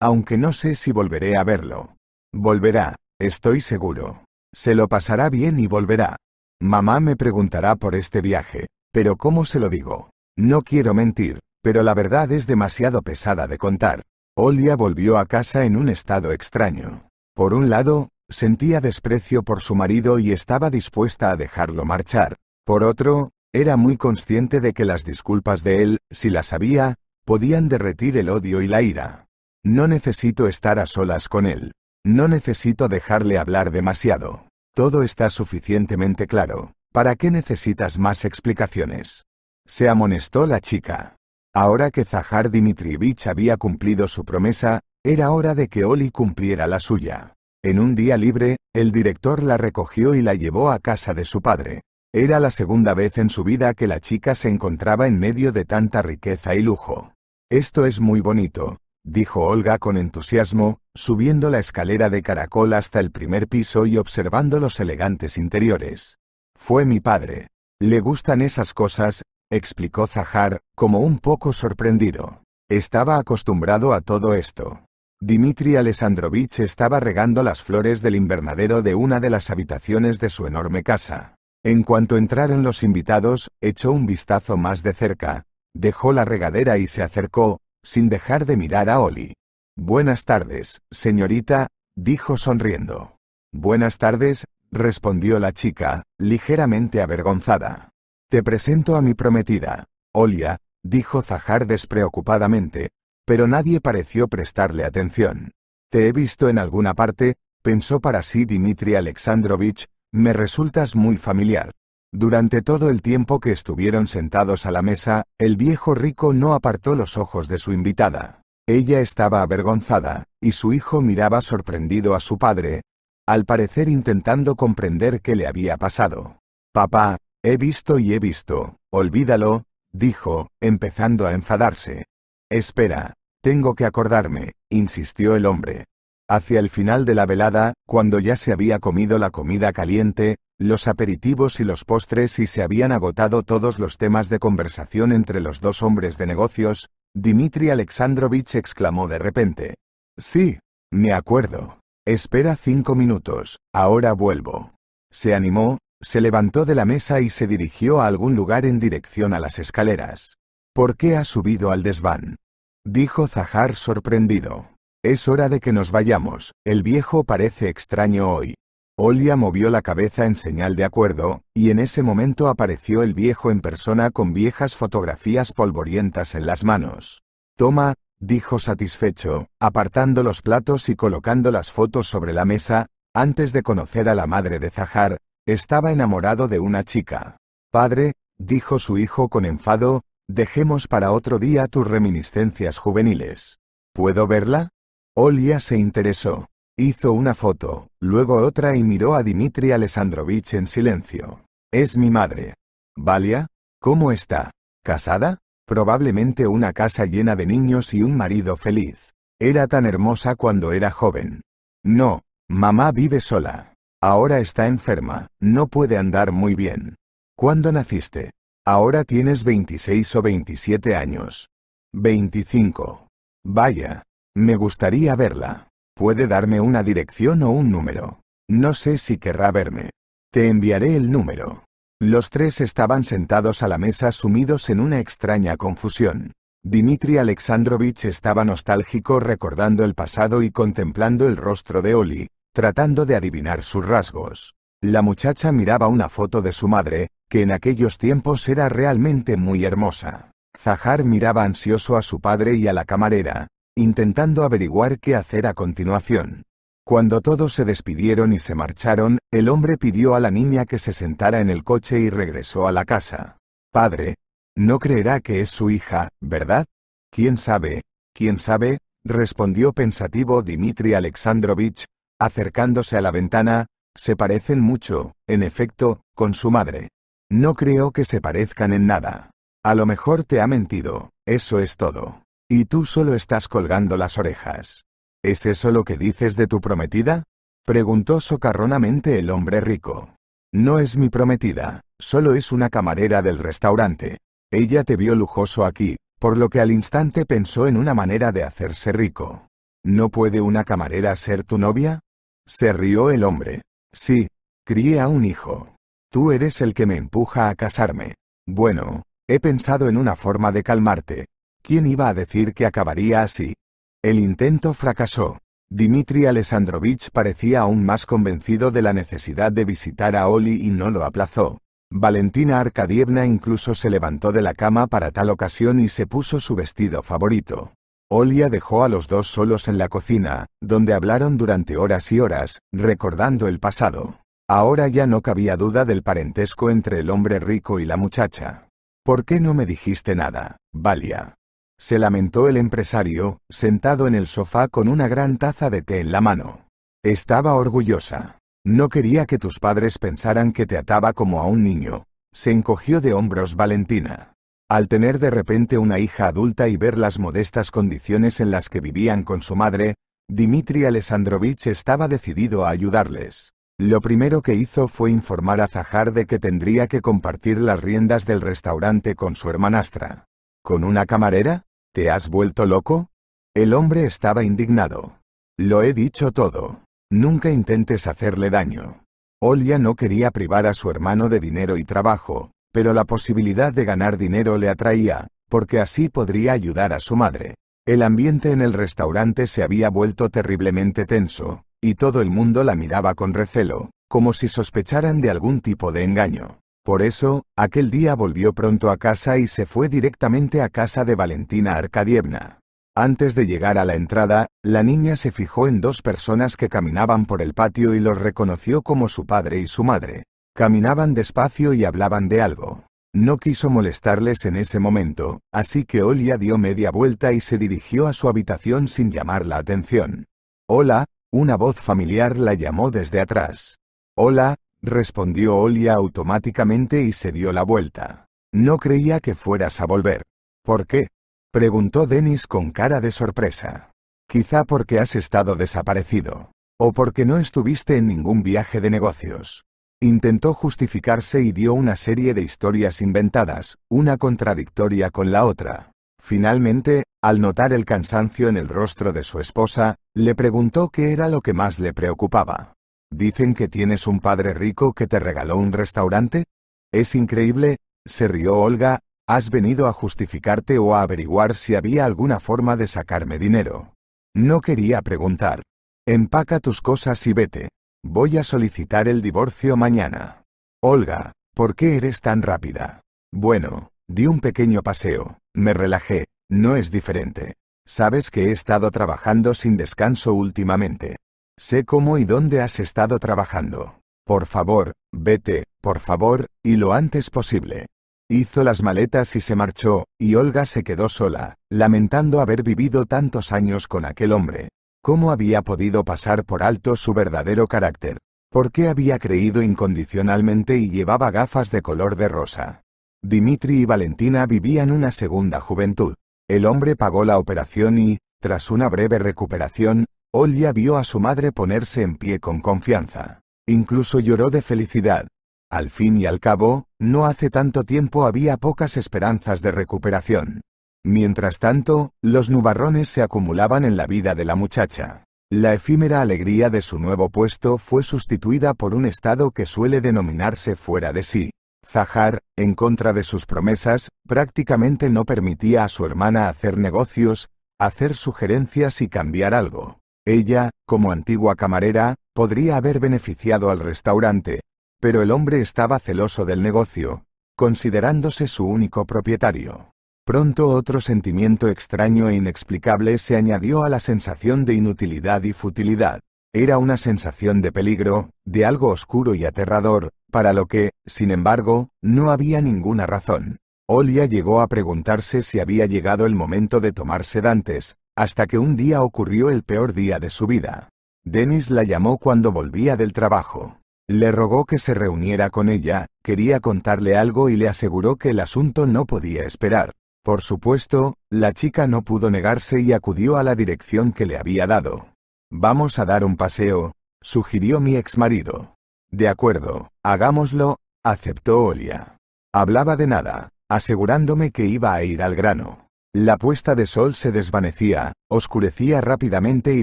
aunque no sé si volveré a verlo. Volverá, estoy seguro. Se lo pasará bien y volverá. Mamá me preguntará por este viaje, pero ¿cómo se lo digo? No quiero mentir, pero la verdad es demasiado pesada de contar. Olia volvió a casa en un estado extraño. Por un lado, sentía desprecio por su marido y estaba dispuesta a dejarlo marchar. Por otro, era muy consciente de que las disculpas de él, si las había, podían derretir el odio y la ira. No necesito estar a solas con él. No necesito dejarle hablar demasiado. Todo está suficientemente claro. ¿Para qué necesitas más explicaciones? Se amonestó la chica. Ahora que Zahar Dimitrievich había cumplido su promesa, era hora de que Oli cumpliera la suya. En un día libre, el director la recogió y la llevó a casa de su padre. Era la segunda vez en su vida que la chica se encontraba en medio de tanta riqueza y lujo. Esto es muy bonito, dijo Olga con entusiasmo, subiendo la escalera de caracol hasta el primer piso y observando los elegantes interiores. Fue mi padre. Le gustan esas cosas, explicó Zahar, como un poco sorprendido. Estaba acostumbrado a todo esto. Dmitri Alessandrovich estaba regando las flores del invernadero de una de las habitaciones de su enorme casa. En cuanto entraron los invitados, echó un vistazo más de cerca, dejó la regadera y se acercó, sin dejar de mirar a Oli. Buenas tardes, señorita, dijo sonriendo. Buenas tardes, respondió la chica, ligeramente avergonzada. Te presento a mi prometida, Olia, dijo Zahar despreocupadamente, pero nadie pareció prestarle atención. Te he visto en alguna parte, pensó para sí Dmitri Alexandrovich, me resultas muy familiar. Durante todo el tiempo que estuvieron sentados a la mesa, el viejo rico no apartó los ojos de su invitada. Ella estaba avergonzada, y su hijo miraba sorprendido a su padre, al parecer intentando comprender qué le había pasado. Papá, he visto y he visto, olvídalo, dijo, empezando a enfadarse. Espera, tengo que acordarme, insistió el hombre. Hacia el final de la velada, cuando ya se había comido la comida caliente, los aperitivos y los postres y se habían agotado todos los temas de conversación entre los dos hombres de negocios, Dmitri Alexandrovich exclamó de repente. Sí, me acuerdo. Espera cinco minutos, ahora vuelvo. Se animó, se levantó de la mesa y se dirigió a algún lugar en dirección a las escaleras. ¿Por qué ha subido al desván? dijo Zahar sorprendido. Es hora de que nos vayamos, el viejo parece extraño hoy. Olia movió la cabeza en señal de acuerdo, y en ese momento apareció el viejo en persona con viejas fotografías polvorientas en las manos. Toma, dijo satisfecho, apartando los platos y colocando las fotos sobre la mesa, antes de conocer a la madre de Zahar, estaba enamorado de una chica. Padre, dijo su hijo con enfado, dejemos para otro día tus reminiscencias juveniles. ¿Puedo verla? Olia se interesó. Hizo una foto, luego otra y miró a Dimitri Alessandrovich en silencio. Es mi madre. Valia, ¿cómo está? ¿Casada? Probablemente una casa llena de niños y un marido feliz. Era tan hermosa cuando era joven. No, mamá vive sola. Ahora está enferma, no puede andar muy bien. ¿Cuándo naciste? Ahora tienes 26 o 27 años. 25. Vaya, me gustaría verla. Puede darme una dirección o un número. No sé si querrá verme. Te enviaré el número. Los tres estaban sentados a la mesa sumidos en una extraña confusión. Dmitri Alexandrovich estaba nostálgico recordando el pasado y contemplando el rostro de Oli, tratando de adivinar sus rasgos. La muchacha miraba una foto de su madre, que en aquellos tiempos era realmente muy hermosa. Zahar miraba ansioso a su padre y a la camarera, intentando averiguar qué hacer a continuación. Cuando todos se despidieron y se marcharon, el hombre pidió a la niña que se sentara en el coche y regresó a la casa. Padre, no creerá que es su hija, ¿verdad? ¿Quién sabe? ¿Quién sabe? respondió pensativo Dmitri Alexandrovich, acercándose a la ventana, se parecen mucho, en efecto, con su madre. No creo que se parezcan en nada. A lo mejor te ha mentido, eso es todo. Y tú solo estás colgando las orejas. ¿Es eso lo que dices de tu prometida? Preguntó socarronamente el hombre rico. No es mi prometida, solo es una camarera del restaurante. Ella te vio lujoso aquí, por lo que al instante pensó en una manera de hacerse rico. ¿No puede una camarera ser tu novia? Se rió el hombre. Sí, crié a un hijo. Tú eres el que me empuja a casarme. Bueno, he pensado en una forma de calmarte, ¿Quién iba a decir que acabaría así? El intento fracasó. Dimitri Alessandrovich parecía aún más convencido de la necesidad de visitar a Oli y no lo aplazó. Valentina Arkadievna incluso se levantó de la cama para tal ocasión y se puso su vestido favorito. Olia dejó a los dos solos en la cocina, donde hablaron durante horas y horas, recordando el pasado. Ahora ya no cabía duda del parentesco entre el hombre rico y la muchacha. ¿Por qué no me dijiste nada, Valia? se lamentó el empresario, sentado en el sofá con una gran taza de té en la mano. Estaba orgullosa. No quería que tus padres pensaran que te ataba como a un niño. Se encogió de hombros Valentina. Al tener de repente una hija adulta y ver las modestas condiciones en las que vivían con su madre, Dmitri Alessandrovich estaba decidido a ayudarles. Lo primero que hizo fue informar a Zahar de que tendría que compartir las riendas del restaurante con su hermanastra. ¿Con una camarera? ¿Te has vuelto loco? El hombre estaba indignado. Lo he dicho todo. Nunca intentes hacerle daño. Olia no quería privar a su hermano de dinero y trabajo, pero la posibilidad de ganar dinero le atraía, porque así podría ayudar a su madre. El ambiente en el restaurante se había vuelto terriblemente tenso, y todo el mundo la miraba con recelo, como si sospecharan de algún tipo de engaño. Por eso, aquel día volvió pronto a casa y se fue directamente a casa de Valentina Arkadievna. Antes de llegar a la entrada, la niña se fijó en dos personas que caminaban por el patio y los reconoció como su padre y su madre. Caminaban despacio y hablaban de algo. No quiso molestarles en ese momento, así que Olia dio media vuelta y se dirigió a su habitación sin llamar la atención. Hola, una voz familiar la llamó desde atrás. Hola, respondió Olia automáticamente y se dio la vuelta. No creía que fueras a volver. ¿Por qué? preguntó Denis con cara de sorpresa. Quizá porque has estado desaparecido. O porque no estuviste en ningún viaje de negocios. Intentó justificarse y dio una serie de historias inventadas, una contradictoria con la otra. Finalmente, al notar el cansancio en el rostro de su esposa, le preguntó qué era lo que más le preocupaba. Dicen que tienes un padre rico que te regaló un restaurante. Es increíble, se rió Olga, has venido a justificarte o a averiguar si había alguna forma de sacarme dinero. No quería preguntar. Empaca tus cosas y vete. Voy a solicitar el divorcio mañana. Olga, ¿por qué eres tan rápida? Bueno, di un pequeño paseo, me relajé, no es diferente. Sabes que he estado trabajando sin descanso últimamente. Sé cómo y dónde has estado trabajando. Por favor, vete, por favor, y lo antes posible. Hizo las maletas y se marchó, y Olga se quedó sola, lamentando haber vivido tantos años con aquel hombre. ¿Cómo había podido pasar por alto su verdadero carácter? ¿Por qué había creído incondicionalmente y llevaba gafas de color de rosa? Dimitri y Valentina vivían una segunda juventud. El hombre pagó la operación y, tras una breve recuperación, Olia vio a su madre ponerse en pie con confianza. Incluso lloró de felicidad. Al fin y al cabo, no hace tanto tiempo había pocas esperanzas de recuperación. Mientras tanto, los nubarrones se acumulaban en la vida de la muchacha. La efímera alegría de su nuevo puesto fue sustituida por un estado que suele denominarse fuera de sí. Zahar, en contra de sus promesas, prácticamente no permitía a su hermana hacer negocios, hacer sugerencias y cambiar algo. Ella, como antigua camarera, podría haber beneficiado al restaurante, pero el hombre estaba celoso del negocio, considerándose su único propietario. Pronto otro sentimiento extraño e inexplicable se añadió a la sensación de inutilidad y futilidad. Era una sensación de peligro, de algo oscuro y aterrador, para lo que, sin embargo, no había ninguna razón. Olia llegó a preguntarse si había llegado el momento de tomar sedantes, hasta que un día ocurrió el peor día de su vida. Dennis la llamó cuando volvía del trabajo. Le rogó que se reuniera con ella, quería contarle algo y le aseguró que el asunto no podía esperar. Por supuesto, la chica no pudo negarse y acudió a la dirección que le había dado. Vamos a dar un paseo, sugirió mi ex marido. De acuerdo, hagámoslo, aceptó Olia. Hablaba de nada, asegurándome que iba a ir al grano. La puesta de sol se desvanecía, oscurecía rápidamente y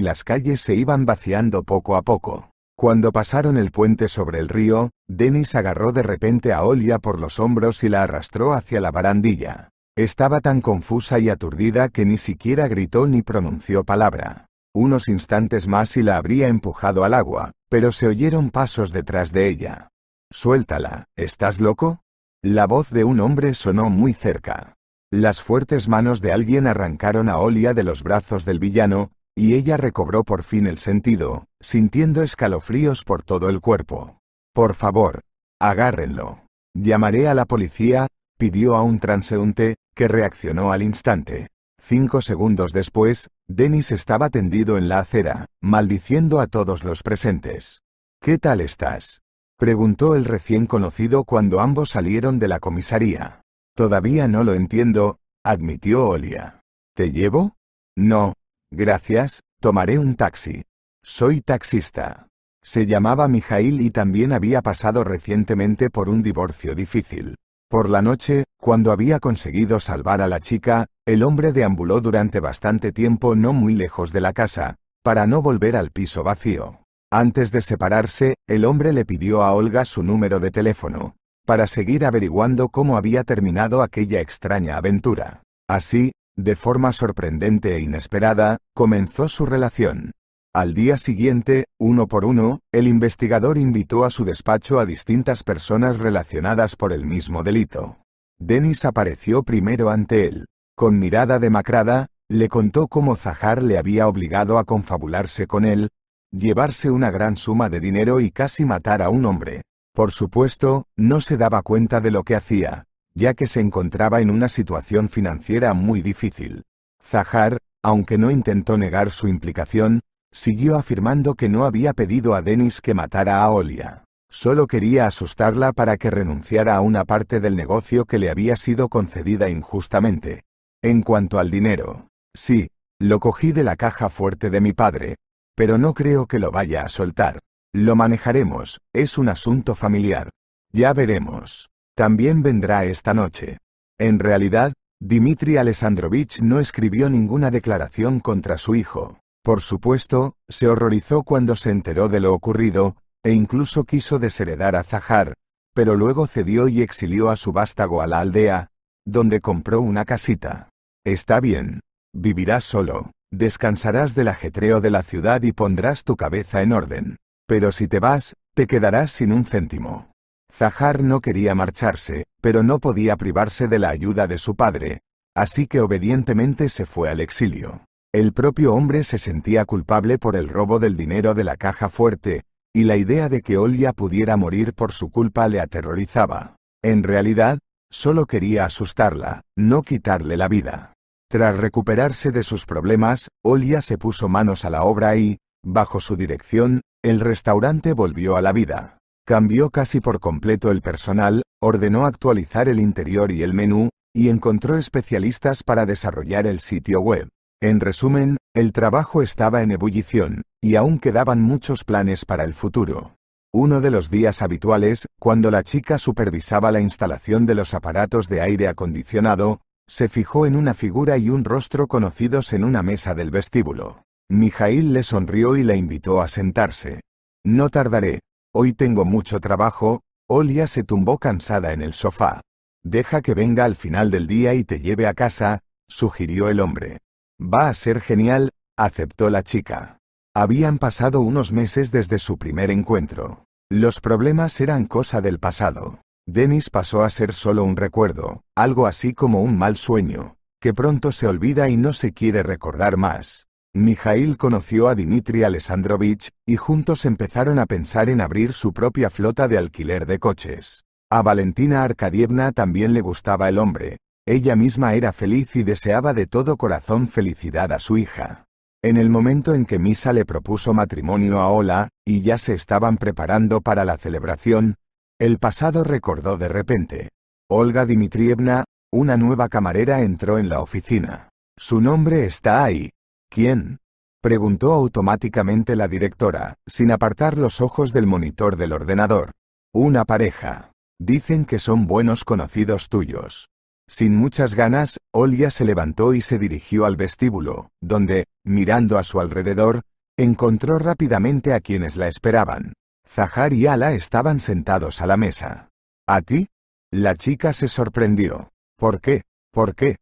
las calles se iban vaciando poco a poco. Cuando pasaron el puente sobre el río, Dennis agarró de repente a Olia por los hombros y la arrastró hacia la barandilla. Estaba tan confusa y aturdida que ni siquiera gritó ni pronunció palabra. Unos instantes más y la habría empujado al agua, pero se oyeron pasos detrás de ella. Suéltala, ¿estás loco? La voz de un hombre sonó muy cerca. Las fuertes manos de alguien arrancaron a Olia de los brazos del villano, y ella recobró por fin el sentido, sintiendo escalofríos por todo el cuerpo. Por favor, agárrenlo. Llamaré a la policía, pidió a un transeúnte, que reaccionó al instante. Cinco segundos después, Dennis estaba tendido en la acera, maldiciendo a todos los presentes. ¿Qué tal estás? preguntó el recién conocido cuando ambos salieron de la comisaría. Todavía no lo entiendo, admitió Olia. ¿Te llevo? No. Gracias, tomaré un taxi. Soy taxista. Se llamaba Mijail y también había pasado recientemente por un divorcio difícil. Por la noche, cuando había conseguido salvar a la chica, el hombre deambuló durante bastante tiempo no muy lejos de la casa, para no volver al piso vacío. Antes de separarse, el hombre le pidió a Olga su número de teléfono para seguir averiguando cómo había terminado aquella extraña aventura. Así, de forma sorprendente e inesperada, comenzó su relación. Al día siguiente, uno por uno, el investigador invitó a su despacho a distintas personas relacionadas por el mismo delito. Denis apareció primero ante él. Con mirada demacrada, le contó cómo Zahar le había obligado a confabularse con él, llevarse una gran suma de dinero y casi matar a un hombre. Por supuesto, no se daba cuenta de lo que hacía, ya que se encontraba en una situación financiera muy difícil. Zahar, aunque no intentó negar su implicación, siguió afirmando que no había pedido a Denis que matara a Olia. Solo quería asustarla para que renunciara a una parte del negocio que le había sido concedida injustamente. En cuanto al dinero, sí, lo cogí de la caja fuerte de mi padre, pero no creo que lo vaya a soltar. Lo manejaremos, es un asunto familiar. Ya veremos. También vendrá esta noche. En realidad, Dimitri Alessandrovich no escribió ninguna declaración contra su hijo. Por supuesto, se horrorizó cuando se enteró de lo ocurrido, e incluso quiso desheredar a Zahar, pero luego cedió y exilió a su vástago a la aldea, donde compró una casita. Está bien. Vivirás solo, descansarás del ajetreo de la ciudad y pondrás tu cabeza en orden. Pero si te vas, te quedarás sin un céntimo. Zahar no quería marcharse, pero no podía privarse de la ayuda de su padre, así que obedientemente se fue al exilio. El propio hombre se sentía culpable por el robo del dinero de la caja fuerte, y la idea de que Olia pudiera morir por su culpa le aterrorizaba. En realidad, solo quería asustarla, no quitarle la vida. Tras recuperarse de sus problemas, Olia se puso manos a la obra y, bajo su dirección, el restaurante volvió a la vida. Cambió casi por completo el personal, ordenó actualizar el interior y el menú, y encontró especialistas para desarrollar el sitio web. En resumen, el trabajo estaba en ebullición, y aún quedaban muchos planes para el futuro. Uno de los días habituales, cuando la chica supervisaba la instalación de los aparatos de aire acondicionado, se fijó en una figura y un rostro conocidos en una mesa del vestíbulo. Mijail le sonrió y la invitó a sentarse. No tardaré. Hoy tengo mucho trabajo, Olia se tumbó cansada en el sofá. Deja que venga al final del día y te lleve a casa, sugirió el hombre. Va a ser genial, aceptó la chica. Habían pasado unos meses desde su primer encuentro. Los problemas eran cosa del pasado. Denis pasó a ser solo un recuerdo, algo así como un mal sueño, que pronto se olvida y no se quiere recordar más. Mijail conoció a Dmitri Alessandrovich, y juntos empezaron a pensar en abrir su propia flota de alquiler de coches. A Valentina Arkadievna también le gustaba el hombre. Ella misma era feliz y deseaba de todo corazón felicidad a su hija. En el momento en que Misa le propuso matrimonio a Ola, y ya se estaban preparando para la celebración, el pasado recordó de repente. Olga Dmitrievna, una nueva camarera entró en la oficina. Su nombre está ahí, ¿Quién? preguntó automáticamente la directora, sin apartar los ojos del monitor del ordenador. Una pareja. Dicen que son buenos conocidos tuyos. Sin muchas ganas, Olia se levantó y se dirigió al vestíbulo, donde, mirando a su alrededor, encontró rápidamente a quienes la esperaban. Zahar y Ala estaban sentados a la mesa. ¿A ti? La chica se sorprendió. ¿Por qué? ¿Por qué?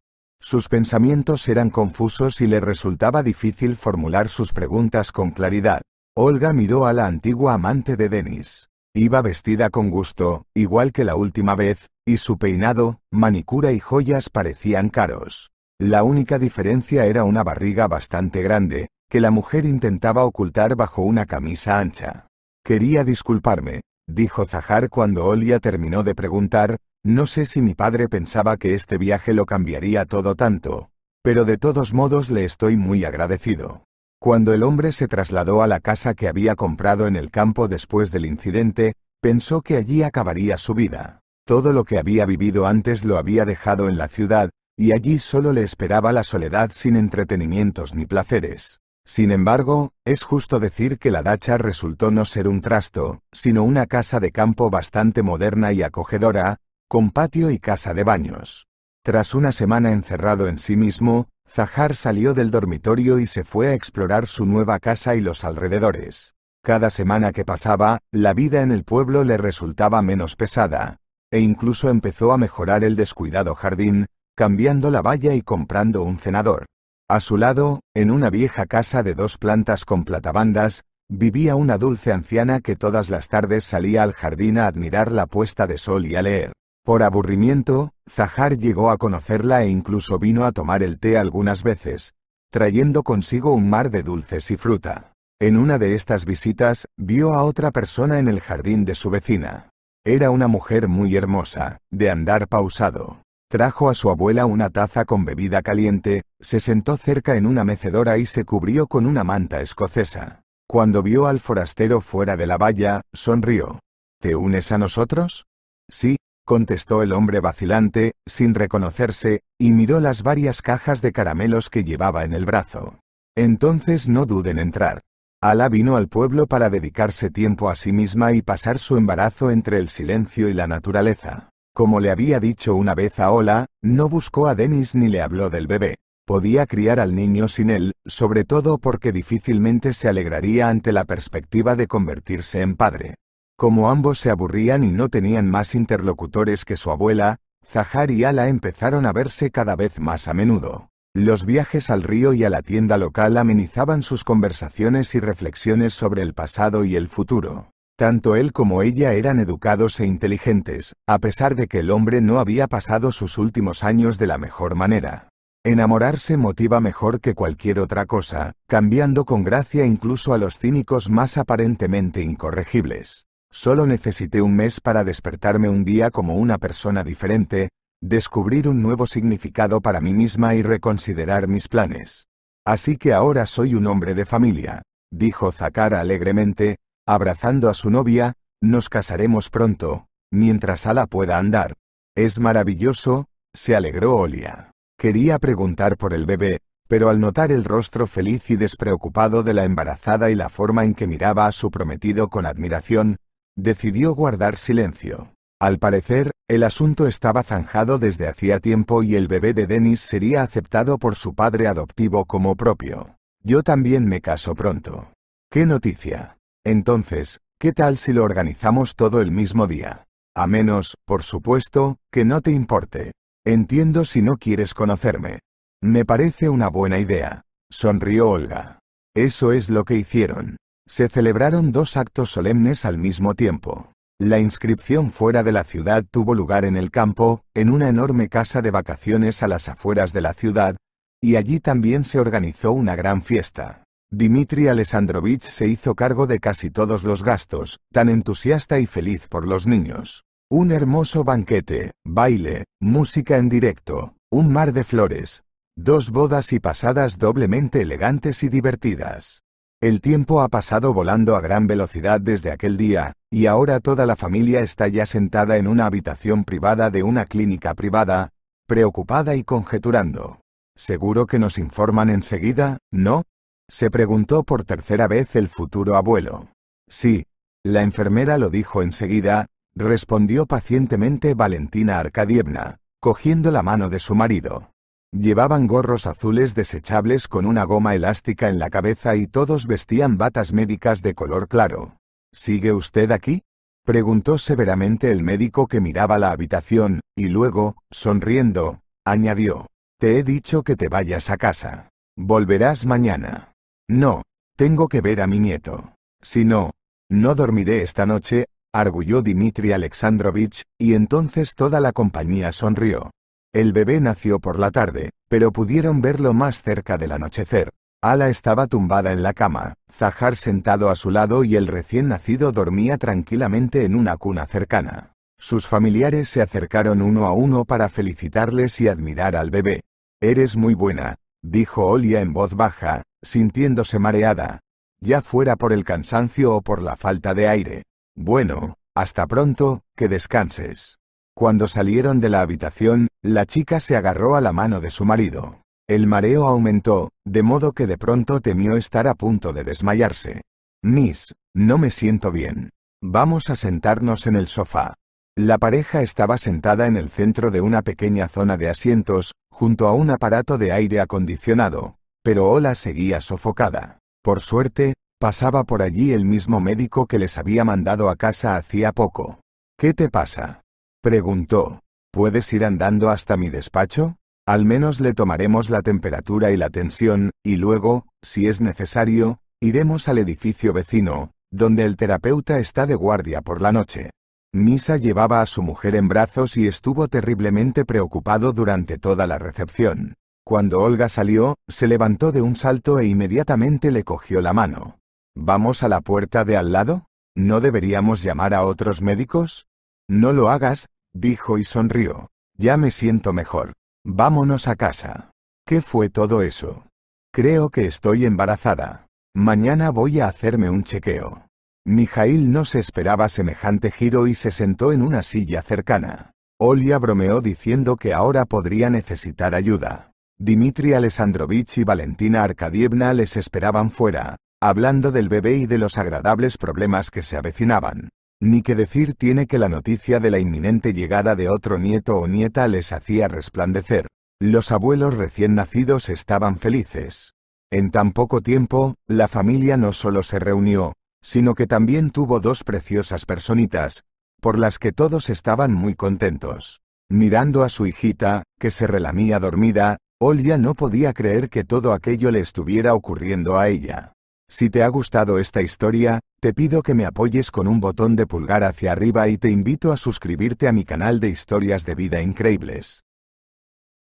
Sus pensamientos eran confusos y le resultaba difícil formular sus preguntas con claridad. Olga miró a la antigua amante de Denis. Iba vestida con gusto, igual que la última vez, y su peinado, manicura y joyas parecían caros. La única diferencia era una barriga bastante grande, que la mujer intentaba ocultar bajo una camisa ancha. Quería disculparme, dijo Zahar cuando Olia terminó de preguntar, no sé si mi padre pensaba que este viaje lo cambiaría todo tanto, pero de todos modos le estoy muy agradecido. Cuando el hombre se trasladó a la casa que había comprado en el campo después del incidente, pensó que allí acabaría su vida. Todo lo que había vivido antes lo había dejado en la ciudad, y allí solo le esperaba la soledad sin entretenimientos ni placeres. Sin embargo, es justo decir que la dacha resultó no ser un trasto, sino una casa de campo bastante moderna y acogedora, con patio y casa de baños. Tras una semana encerrado en sí mismo, Zahar salió del dormitorio y se fue a explorar su nueva casa y los alrededores. Cada semana que pasaba, la vida en el pueblo le resultaba menos pesada, e incluso empezó a mejorar el descuidado jardín, cambiando la valla y comprando un cenador. A su lado, en una vieja casa de dos plantas con platabandas, vivía una dulce anciana que todas las tardes salía al jardín a admirar la puesta de sol y a leer. Por aburrimiento, Zahar llegó a conocerla e incluso vino a tomar el té algunas veces, trayendo consigo un mar de dulces y fruta. En una de estas visitas, vio a otra persona en el jardín de su vecina. Era una mujer muy hermosa, de andar pausado. Trajo a su abuela una taza con bebida caliente, se sentó cerca en una mecedora y se cubrió con una manta escocesa. Cuando vio al forastero fuera de la valla, sonrió. ¿Te unes a nosotros? Sí, contestó el hombre vacilante, sin reconocerse, y miró las varias cajas de caramelos que llevaba en el brazo. Entonces no duden en entrar. Ala vino al pueblo para dedicarse tiempo a sí misma y pasar su embarazo entre el silencio y la naturaleza. Como le había dicho una vez a Ola, no buscó a Denis ni le habló del bebé. Podía criar al niño sin él, sobre todo porque difícilmente se alegraría ante la perspectiva de convertirse en padre. Como ambos se aburrían y no tenían más interlocutores que su abuela, Zahar y Ala empezaron a verse cada vez más a menudo. Los viajes al río y a la tienda local amenizaban sus conversaciones y reflexiones sobre el pasado y el futuro. Tanto él como ella eran educados e inteligentes, a pesar de que el hombre no había pasado sus últimos años de la mejor manera. Enamorarse motiva mejor que cualquier otra cosa, cambiando con gracia incluso a los cínicos más aparentemente incorregibles. Solo necesité un mes para despertarme un día como una persona diferente, descubrir un nuevo significado para mí misma y reconsiderar mis planes. Así que ahora soy un hombre de familia, dijo Zakara alegremente, abrazando a su novia, nos casaremos pronto, mientras Ala pueda andar. Es maravilloso, se alegró Olia. Quería preguntar por el bebé, pero al notar el rostro feliz y despreocupado de la embarazada y la forma en que miraba a su prometido con admiración, decidió guardar silencio. Al parecer, el asunto estaba zanjado desde hacía tiempo y el bebé de Denis sería aceptado por su padre adoptivo como propio. Yo también me caso pronto. ¡Qué noticia! Entonces, ¿qué tal si lo organizamos todo el mismo día? A menos, por supuesto, que no te importe. Entiendo si no quieres conocerme. Me parece una buena idea, sonrió Olga. Eso es lo que hicieron. Se celebraron dos actos solemnes al mismo tiempo. La inscripción fuera de la ciudad tuvo lugar en el campo, en una enorme casa de vacaciones a las afueras de la ciudad, y allí también se organizó una gran fiesta. Dmitri Alessandrovich se hizo cargo de casi todos los gastos, tan entusiasta y feliz por los niños. Un hermoso banquete, baile, música en directo, un mar de flores, dos bodas y pasadas doblemente elegantes y divertidas. El tiempo ha pasado volando a gran velocidad desde aquel día, y ahora toda la familia está ya sentada en una habitación privada de una clínica privada, preocupada y conjeturando. Seguro que nos informan enseguida, ¿no? Se preguntó por tercera vez el futuro abuelo. Sí. La enfermera lo dijo enseguida, respondió pacientemente Valentina Arcadievna, cogiendo la mano de su marido. Llevaban gorros azules desechables con una goma elástica en la cabeza y todos vestían batas médicas de color claro. ¿Sigue usted aquí? preguntó severamente el médico que miraba la habitación, y luego, sonriendo, añadió, Te he dicho que te vayas a casa. Volverás mañana. No, tengo que ver a mi nieto. Si no, no dormiré esta noche, arguyó Dmitri Alexandrovich, y entonces toda la compañía sonrió. El bebé nació por la tarde, pero pudieron verlo más cerca del anochecer. Ala estaba tumbada en la cama, Zahar sentado a su lado y el recién nacido dormía tranquilamente en una cuna cercana. Sus familiares se acercaron uno a uno para felicitarles y admirar al bebé. Eres muy buena, dijo Olia en voz baja, sintiéndose mareada, ya fuera por el cansancio o por la falta de aire. Bueno, hasta pronto, que descanses. Cuando salieron de la habitación, la chica se agarró a la mano de su marido. El mareo aumentó, de modo que de pronto temió estar a punto de desmayarse. Miss, no me siento bien. Vamos a sentarnos en el sofá. La pareja estaba sentada en el centro de una pequeña zona de asientos, junto a un aparato de aire acondicionado, pero Ola seguía sofocada. Por suerte, pasaba por allí el mismo médico que les había mandado a casa hacía poco. ¿Qué te pasa? preguntó. ¿Puedes ir andando hasta mi despacho? Al menos le tomaremos la temperatura y la tensión, y luego, si es necesario, iremos al edificio vecino, donde el terapeuta está de guardia por la noche. Misa llevaba a su mujer en brazos y estuvo terriblemente preocupado durante toda la recepción. Cuando Olga salió, se levantó de un salto e inmediatamente le cogió la mano. ¿Vamos a la puerta de al lado? ¿No deberíamos llamar a otros médicos? No lo hagas, dijo y sonrió. Ya me siento mejor. Vámonos a casa. ¿Qué fue todo eso? Creo que estoy embarazada. Mañana voy a hacerme un chequeo. Mijail no se esperaba semejante giro y se sentó en una silla cercana. Olia bromeó diciendo que ahora podría necesitar ayuda. Dmitri Alessandrovich y Valentina Arkadievna les esperaban fuera, hablando del bebé y de los agradables problemas que se avecinaban. Ni que decir tiene que la noticia de la inminente llegada de otro nieto o nieta les hacía resplandecer. Los abuelos recién nacidos estaban felices. En tan poco tiempo, la familia no solo se reunió, sino que también tuvo dos preciosas personitas, por las que todos estaban muy contentos. Mirando a su hijita, que se relamía dormida, ya no podía creer que todo aquello le estuviera ocurriendo a ella. Si te ha gustado esta historia, te pido que me apoyes con un botón de pulgar hacia arriba y te invito a suscribirte a mi canal de historias de vida increíbles.